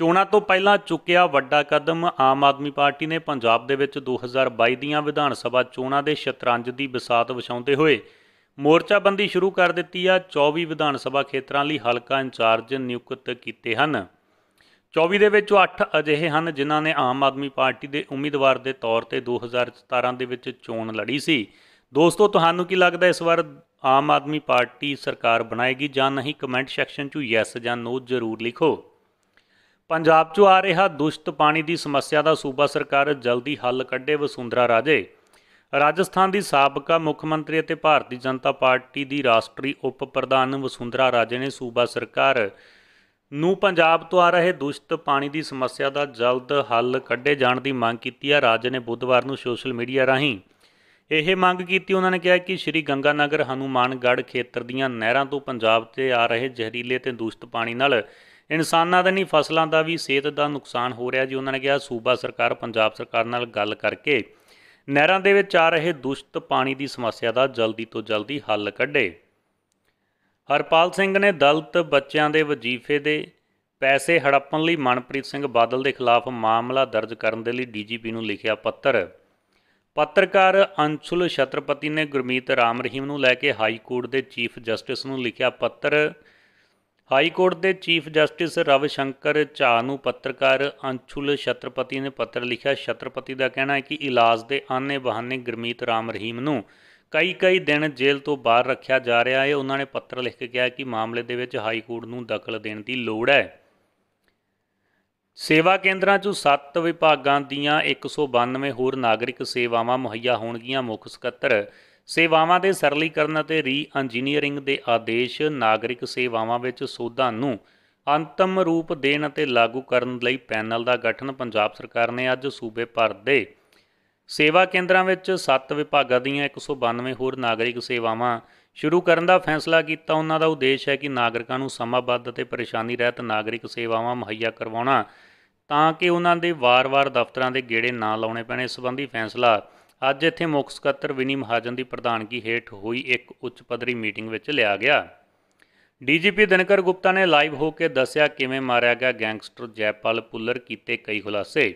ਚੋਣਾਂ ਤੋਂ ਪਹਿਲਾਂ ਚੁੱਕਿਆ ਵੱਡਾ ਕਦਮ ਆਮ ਆਦਮੀ ਪਾਰਟੀ ਨੇ ਪੰਜਾਬ ਦੇ ਵਿੱਚ 2022 ਦੀਆਂ ਵਿਧਾਨ ਸਭਾ ਚੋਣਾਂ ਦੇ ਸ਼ਤਰੰਜ ਦੀ ਬਸਾਤ ਵਿਛਾਉਂਦੇ ਹੋਏ ਮੋਰਚਾਬੰਦੀ ਸ਼ੁਰੂ ਕਰ ਦਿੱਤੀ ਆ 24 ਵਿਧਾਨ ਸਭਾ ਖੇਤਰਾਂ ਲਈ ਹਲਕਾ ਇੰਚਾਰਜ ਨਿਯੁਕਤ ਕੀਤੇ ਹਨ 24 ਦੇ ਵਿੱਚੋਂ 8 ਅਜਿਹੇ ਹਨ ਜਿਨ੍ਹਾਂ ਨੇ ਆਮ ਆਦਮੀ ਪਾਰਟੀ ਦੇ ਉਮੀਦਵਾਰ ਦੇ ਤੌਰ ਤੇ 2017 ਦੇ ਵਿੱਚ ਚੋਣ ਲੜੀ ਸੀ ਦੋਸਤੋ ਤੁਹਾਨੂੰ ਕੀ ਲੱਗਦਾ ਇਸ ਵਾਰ ਆਮ ਆਦਮੀ ਪਾਰਟੀ ਸਰਕਾਰ ਬਣਾਏਗੀ ਜਾਂ ਨਹੀਂ ਕਮੈਂਟ ਸੈਕਸ਼ਨ 'ਚ ਯੈਸ ਜਾਂ ਨੋ ਜ਼ਰੂਰ ਲਿਖੋ ਪੰਜਾਬ 'ਚੋਂ ਆ ਰਿਹਾ ਦੁਸ਼ਤ ਪਾਣੀ ਦੀ ਸਮੱਸਿਆ ਦਾ ਸੂਬਾ ਸਰਕਾਰ ਜਲਦੀ ਹੱਲ ਕੱਢੇ ਵਸੁੰਧਰਾ ਰਾਜੇ ਰਾਜਸਥਾਨ ਦੀ ਸਾਬਕਾ ਮੁੱਖ ਮੰਤਰੀ ਅਤੇ ਭਾਰਤੀ ਜਨਤਾ ਪਾਰਟੀ ਦੀ ਰਾਸ਼ਟਰੀ ਉਪ ਪ੍ਰਧਾਨ ਵਸੁੰਧਰਾ ਰਾਜੇ ਨੇ ਸੂਬਾ ਸਰਕਾਰ ਨੂੰ ਪੰਜਾਬ ਤੋਂ ਆ ਰਹੇ ਦੁਸ਼ਤ ਪਾਣੀ ਦੀ ਸਮੱਸਿਆ ਦਾ ਜਲਦ ਹੱਲ ਕੱਢੇ ਜਾਣ ਦੀ ਮੰਗ ਕੀਤੀ ਹੈ ਰਾਜ ਨੇ ਬੁੱਧਵਾਰ ਨੂੰ ਸੋਸ਼ਲ ਮੀਡੀਆ ਰਾਹੀਂ ਇਹ ਮੰਗ ਕੀਤੀ ਉਹਨਾਂ ਨੇ ਕਿਹਾ ਕਿ ਸ਼੍ਰੀ ਗੰਗਾਨਗਰ ਹਨੂਮਾਨਗੜ੍ਹ ਖੇਤਰ ਦੀਆਂ ਨਹਿਰਾਂ ਤੋਂ ਪੰਜਾਬ ਤੇ ਆ ਰਹੇ ਜ਼ਹਿਰੀਲੇ ਤੇ ਦੁਸ਼ਤ ਪਾਣੀ ਨਾਲ ਇਨਸਾਨਾਂ ਦਾ ਨਹੀਂ ਫਸਲਾਂ ਦਾ ਵੀ ਸਿਹਤ ਦਾ ਨੁਕਸਾਨ ਹੋ ਰਿਹਾ ਜੀ ਉਹਨਾਂ ਨੇ ਕਿਹਾ ਸੂਬਾ ਸਰਕਾਰ ਪੰਜਾਬ ਸਰਕਾਰ ਨਾਲ ਗੱਲ ਕਰਕੇ ਨਹਿਰਾਂ ਦੇ ਵਿੱਚ ਆ ਰਹੇ ਦੂਸ਼ਿਤ ਪਾਣੀ ਦੀ ਸਮੱਸਿਆ ਦਾ ਜਲਦੀ ਤੋਂ ਜਲਦੀ ਹੱਲ ਕੱਢੇ ਹਰਪਾਲ ਸਿੰਘ ਨੇ ਦਲਤ ਬੱਚਿਆਂ ਦੇ ਵਜੀਫੇ ਦੇ ਪੈਸੇ ਹੜੱਪਣ ਲਈ ਮਨਪ੍ਰੀਤ ਸਿੰਘ ਬਾਦਲ ਦੇ ਖਿਲਾਫ ਮਾਮਲਾ ਦਰਜ ਕਰਨ ਦੇ ਲਈ ਡੀਜੀਪੀ ਨੂੰ ਲਿਖਿਆ ਪੱਤਰ ਪੱਤਰਕਾਰ ਅੰਸ਼ੁਲ ਛਤਰਪਤੀ ਨੇ ਗੁਰਮੀਤ ਰਾਮ ਰਹੀਮ ਨੂੰ ਲੈ ਕੇ ਹਾਈ ਕੋਰਟ ਦੇ ਚੀਫ ਜਸਟਿਸ ਨੂੰ ਲਿਖਿਆ ਪੱਤਰ ਹਾਈ ਕੋਰਟ ਦੇ ਚੀਫ ਜਸਟਿਸ ਰਵ ਸ਼ੰਕਰ ਝਾ ਨੂੰ ਪੱਤਰਕਾਰ ਅੰਛੁਲ ਛਤਰਪਤੀ ਨੇ ਪੱਤਰ ਲਿਖਿਆ ਛਤਰਪਤੀ ਦਾ ਕਹਿਣਾ ਹੈ ਕਿ ਇਲਾਜ ਦੇ ਆਨੇ ਬਹਾਨੇ ਗਰਮੀਤ ਰਾਮ ਰਹੀਮ ਨੂੰ ਕਈ ਕਈ ਦਿਨ ਜੇਲ੍ਹ ਤੋਂ ਬਾਹਰ ਰੱਖਿਆ ਜਾ ਰਿਹਾ ਹੈ ਉਹਨਾਂ ਨੇ ਪੱਤਰ ਲਿਖ ਕੇ ਕਿਹਾ ਕਿ ਮਾਮਲੇ ਦੇ ਵਿੱਚ ਹਾਈ ਕੋਰਟ ਨੂੰ ਦਖਲ ਦੇਣ ਦੀ ਲੋੜ ਹੈ ਸੇਵਾ ਕੇਂਦਰਾਂ 'ਚ 7 ਵਿਭਾਗਾਂ ਦੀਆਂ 192 ਹੋਰ ਨਾਗਰਿਕ ਸੇਵਾਵਾਂ ਮੁਹੱਈਆ ਹੋਣਗੀਆਂ ਮੁੱਖ ਸਕੱਤਰ ਸੇਵਾਵਾਂ ਦੇ ਸਰਲੀਕਰਨ ਅਤੇ ਰੀ ਇੰਜੀਨੀਅਰਿੰਗ ਦੇ ਆਦੇਸ਼ ਨਾਗਰਿਕ ਸੇਵਾਵਾਂ ਵਿੱਚ ਸੋਧਾਂ ਨੂੰ ਅੰਤਮ ਰੂਪ ਦੇਣ ਅਤੇ ਲਾਗੂ ਕਰਨ ਲਈ ਪੈਨਲ ਦਾ ਗਠਨ ਪੰਜਾਬ ਸਰਕਾਰ ਨੇ ਅੱਜ ਸੂਬੇ ਭਰ ਦੇ ਸੇਵਾ ਕੇਂਦਰਾਂ ਵਿੱਚ 7 ਵਿਭਾਗਾਂ ਦੀਆਂ 192 ਹੋਰ ਨਾਗਰਿਕ ਸੇਵਾਵਾਂ ਸ਼ੁਰੂ ਕਰਨ ਦਾ ਫੈਸਲਾ ਕੀਤਾ ਉਹਨਾਂ ਦਾ ਉਦੇਸ਼ ਹੈ ਕਿ ਨਾਗਰਿਕਾਂ ਨੂੰ ਸਮਾਬੱਧ ਅਤੇ ਪਰੇਸ਼ਾਨੀ ਰਹਿਤ ਨਾਗਰਿਕ ਸੇਵਾਵਾਂ ਮੁਹੱਈਆ ਕਰਵਾਉਣਾ ਤਾਂ ਕਿ ਉਹਨਾਂ ਦੇ ਵਾਰ-ਵਾਰ ਦਫ਼ਤਰਾਂ ਦੇ ਗੇੜੇ ਨਾ ਲਾਉਣੇ ਪੈਣ ਇਸ ਸੰਬੰਧੀ ਫੈਸਲਾ ਅੱਜ ਇੱਥੇ ਮੁੱਖ ਸਕੱਤਰ ਵਿਨੀ ਮਹਾਜਨ ਦੀ ਪ੍ਰਧਾਨਗੀ ਹੇਠ ਹੋਈ ਇੱਕ ਉੱਚ ਪੱਧਰੀ ਮੀਟਿੰਗ ਵਿੱਚ ਲਿਆ ਗਿਆ ਡੀਜੀਪੀ ਦਿਨਕਰ ਗੁਪਤਾ ਨੇ ਲਾਈਵ ਹੋ ਕੇ ਦੱਸਿਆ ਕਿਵੇਂ ਮਾਰਿਆ ਗਿਆ ਗੈਂਗਸਟਰ ਜੈਪਾਲ ਪੁੱਲਰ ਕੀਤੇ ਕਈ ਖੁਲਾਸੇ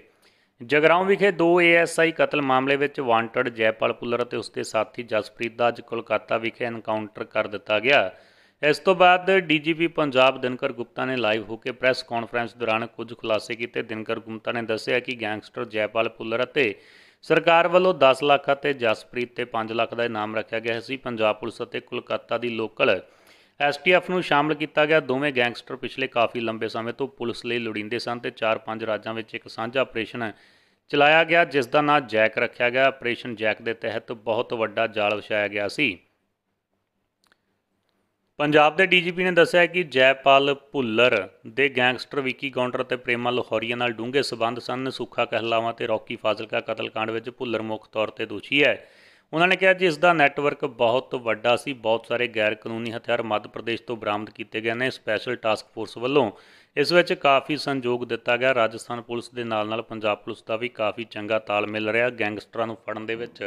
ਜਗਰਾਉਂ ਵਿਖੇ ਦੋ ਏਐਸਆਈ ਕਤਲ ਮਾਮਲੇ ਵਿੱਚ ਵਾਂਟਡ ਜੈਪਾਲ ਪੁੱਲਰ ਅਤੇ ਉਸਦੇ ਸਾਥੀ ਜਸਪ੍ਰੀਤ ਦਾ ਅੱਜ ਕੋਲਕਾਤਾ ਵਿਖੇ ਐਨਕਾਊਂਟਰ ਕਰ ਦਿੱਤਾ ਗਿਆ ਇਸ ਤੋਂ ਬਾਅਦ ਡੀਜੀਪੀ ਪੰਜਾਬ ਦਿਨਕਰ ਗੁਪਤਾ ਨੇ ਲਾਈਵ ਹੋ ਕੇ ਪ੍ਰੈਸ ਕਾਨਫਰੰਸ ਦੌਰਾਨ ਕੁਝ ਖੁਲਾਸੇ ਕੀਤੇ ਦਿਨਕਰ ਗੁਪਤਾ ਨੇ ਦੱਸਿਆ ਕਿ ਗੈਂਗਸਟਰ ਜੈਪਾਲ ਪੁੱਲਰ ਅਤੇ ਸਰਕਾਰ ਵੱਲੋਂ 10 ਲੱਖ ਅਤੇ ਜਸਪ੍ਰੀਤ ਤੇ 5 ਲੱਖ ਦਾ ਇਨਾਮ ਰੱਖਿਆ ਗਿਆ ਸੀ ਪੰਜਾਬ ਪੁਲਿਸ ਅਤੇ ਕੋਲਕਾਤਾ ਦੀ ਲੋਕਲ ਐਸਟੀਐਫ ਨੂੰ ਸ਼ਾਮਲ ਕੀਤਾ ਗਿਆ ਦੋਵੇਂ ਗੈਂਗਸਟਰ ਪਿਛਲੇ ਕਾਫੀ ਲੰਬੇ ਸਮੇਂ ਤੋਂ ਪੁਲਿਸ ਲਈ ਲੁੜਿੰਦੇ ਸਨ ਤੇ 4-5 ਰਾਜਾਂ ਵਿੱਚ ਇੱਕ ਸਾਂਝਾ ਆਪਰੇਸ਼ਨ ਚਲਾਇਆ ਗਿਆ ਜਿਸ ਦਾ ਨਾਮ ਜੈਕ ਰੱਖਿਆ ਗਿਆ ਆਪਰੇਸ਼ਨ ਜੈਕ ਦੇ ਤਹਿਤ ਬਹੁਤ ਵੱਡਾ ਜਾਲ ਵਿਛਾਇਆ ਗਿਆ ਸੀ ਪੰਜਾਬ ਦੇ ਡੀਜੀਪੀ ਨੇ ਦੱਸਿਆ ਕਿ ਜੈਪਾਲ ਭੁੱਲਰ ਦੇ ਗੈਂਗਸਟਰ ਵਿੱਕੀ ਗੌਂਡਰ ਤੇ ਪ੍ਰੇਮਾ ਲੋਹਰੀਆ ਨਾਲ ਡੂੰਘੇ ਸਬੰਧ ਸਨ ਸੁੱਖਾ ਕਹਿਲਾਵਾ ਤੇ ਰੌਕੀ ਫਾਜ਼ਿਲਕਾ ਕਤਲकांड ਵਿੱਚ ਭੁੱਲਰ ਮੁੱਖ ਤੌਰ ਤੇ ਦੋਸ਼ੀ ਹੈ ਉਹਨਾਂ ਨੇ ਕਿਹਾ ਜੀ ਇਸ ਦਾ ਨੈਟਵਰਕ ਬਹੁਤ ਵੱਡਾ ਸੀ ਬਹੁਤ ਸਾਰੇ ਗੈਰ ਕਾਨੂੰਨੀ ਹਥਿਆਰ ਮੱਧ ਪ੍ਰਦੇਸ਼ ਤੋਂ ਬਰਾਮਦ ਕੀਤੇ ਗਏ ਨੇ ਸਪੈਸ਼ਲ ਟਾਸਕ ਫੋਰਸ ਵੱਲੋਂ ਇਸ ਵਿੱਚ ਕਾਫੀ ਸੰਯੋਗ ਦਿੱਤਾ ਗਿਆ ਰਾਜਸਥਾਨ ਪੁਲਿਸ ਦੇ ਨਾਲ ਨਾਲ ਪੰਜਾਬ ਪੁਲਿਸ ਦਾ ਵੀ ਕਾਫੀ ਚੰਗਾ ਤਾਲਮੇਲ ਰਿਹਾ ਗੈਂਗਸਟਰਾਂ ਨੂੰ ਫੜਨ ਦੇ ਵਿੱਚ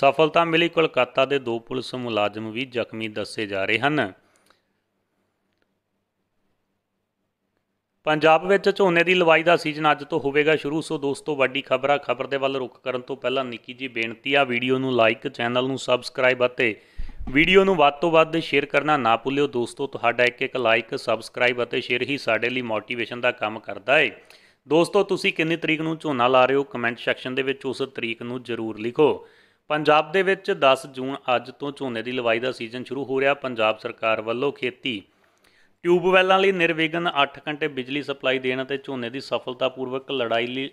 ਸਫਲਤਾ ਮਿਲੀ ਕੋਲਕਾਤਾ ਦੇ ਦੋ ਪੁਲਿਸ ਮੁਲਾਜ਼ਮ ਵੀ ਜ਼ਖਮੀ ਦੱਸੇ ਜਾ ਰਹੇ ਹਨ ਪੰਜਾਬ ਵਿੱਚ ਝੋਨੇ ਦੀ ਲਵਾਈ ਦਾ ਸੀਜ਼ਨ ਅੱਜ ਤੋਂ ਹੋਵੇਗਾ ਸ਼ੁਰੂ ਸੋ ਦੋਸਤੋ ਵੱਡੀ ਖਬਰ ਆ ਖਬਰ ਦੇ ਵੱਲ ਰੁਕ ਕਰਨ ਤੋਂ ਪਹਿਲਾਂ ਨਿੱਕੀ ਜੀ ਬੇਨਤੀ ਆ ਵੀਡੀਓ ਨੂੰ ਲਾਈਕ ਚੈਨਲ ਨੂੰ ਸਬਸਕ੍ਰਾਈਬ ਅਤੇ ਵੀਡੀਓ ਨੂੰ ਵੱਧ ਤੋਂ ਵੱਧ ਸ਼ੇਅਰ ਕਰਨਾ ਨਾ ਭੁੱਲਿਓ ਦੋਸਤੋ ਤੁਹਾਡਾ ਇੱਕ ਇੱਕ ਲਾਈਕ ਸਬਸਕ੍ਰਾਈਬ ਅਤੇ ਸ਼ੇਅਰ ਹੀ ਸਾਡੇ ਲਈ ਮੋਟੀਵੇਸ਼ਨ ਦਾ ਕੰਮ ਕਰਦਾ ਏ ਦੋਸਤੋ ਤੁਸੀਂ ਕਿੰਨੀ ਤਰੀਕ ਨੂੰ ਝੋਨਾ ਲਾ ਰਹੇ ਹੋ ਕਮੈਂਟ ਸੈਕਸ਼ਨ ਦੇ ਵਿੱਚ ਉਸ ਤਰੀਕ ਨੂੰ ਜ਼ਰੂਰ ਲਿਖੋ ਪੰਜਾਬ ਦੇ ਵਿੱਚ 10 ਜੂਨ ਅੱਜ ਤੋਂ ਝੋਨੇ ਦੀ ਲਵਾਈ ਦਾ ਸੀਜ਼ਨ ਸ਼ੁਰੂ ਹੋ ਰਿਹਾ ਪੰਜਾਬ ਸਰਕਾਰ ਵੱਲੋਂ ਖੇਤੀ ਟਿਊਬਵੈਲਾਂ ਲਈ ਨਿਰਵਿਘਨ 8 ਘੰਟੇ ਬਿਜਲੀ ਸਪਲਾਈ ਦੇਣ ਅਤੇ ਝੋਨੇ ਦੀ ਸਫਲਤਾਪੂਰਵਕ ਲੜਾਈ ਲਈ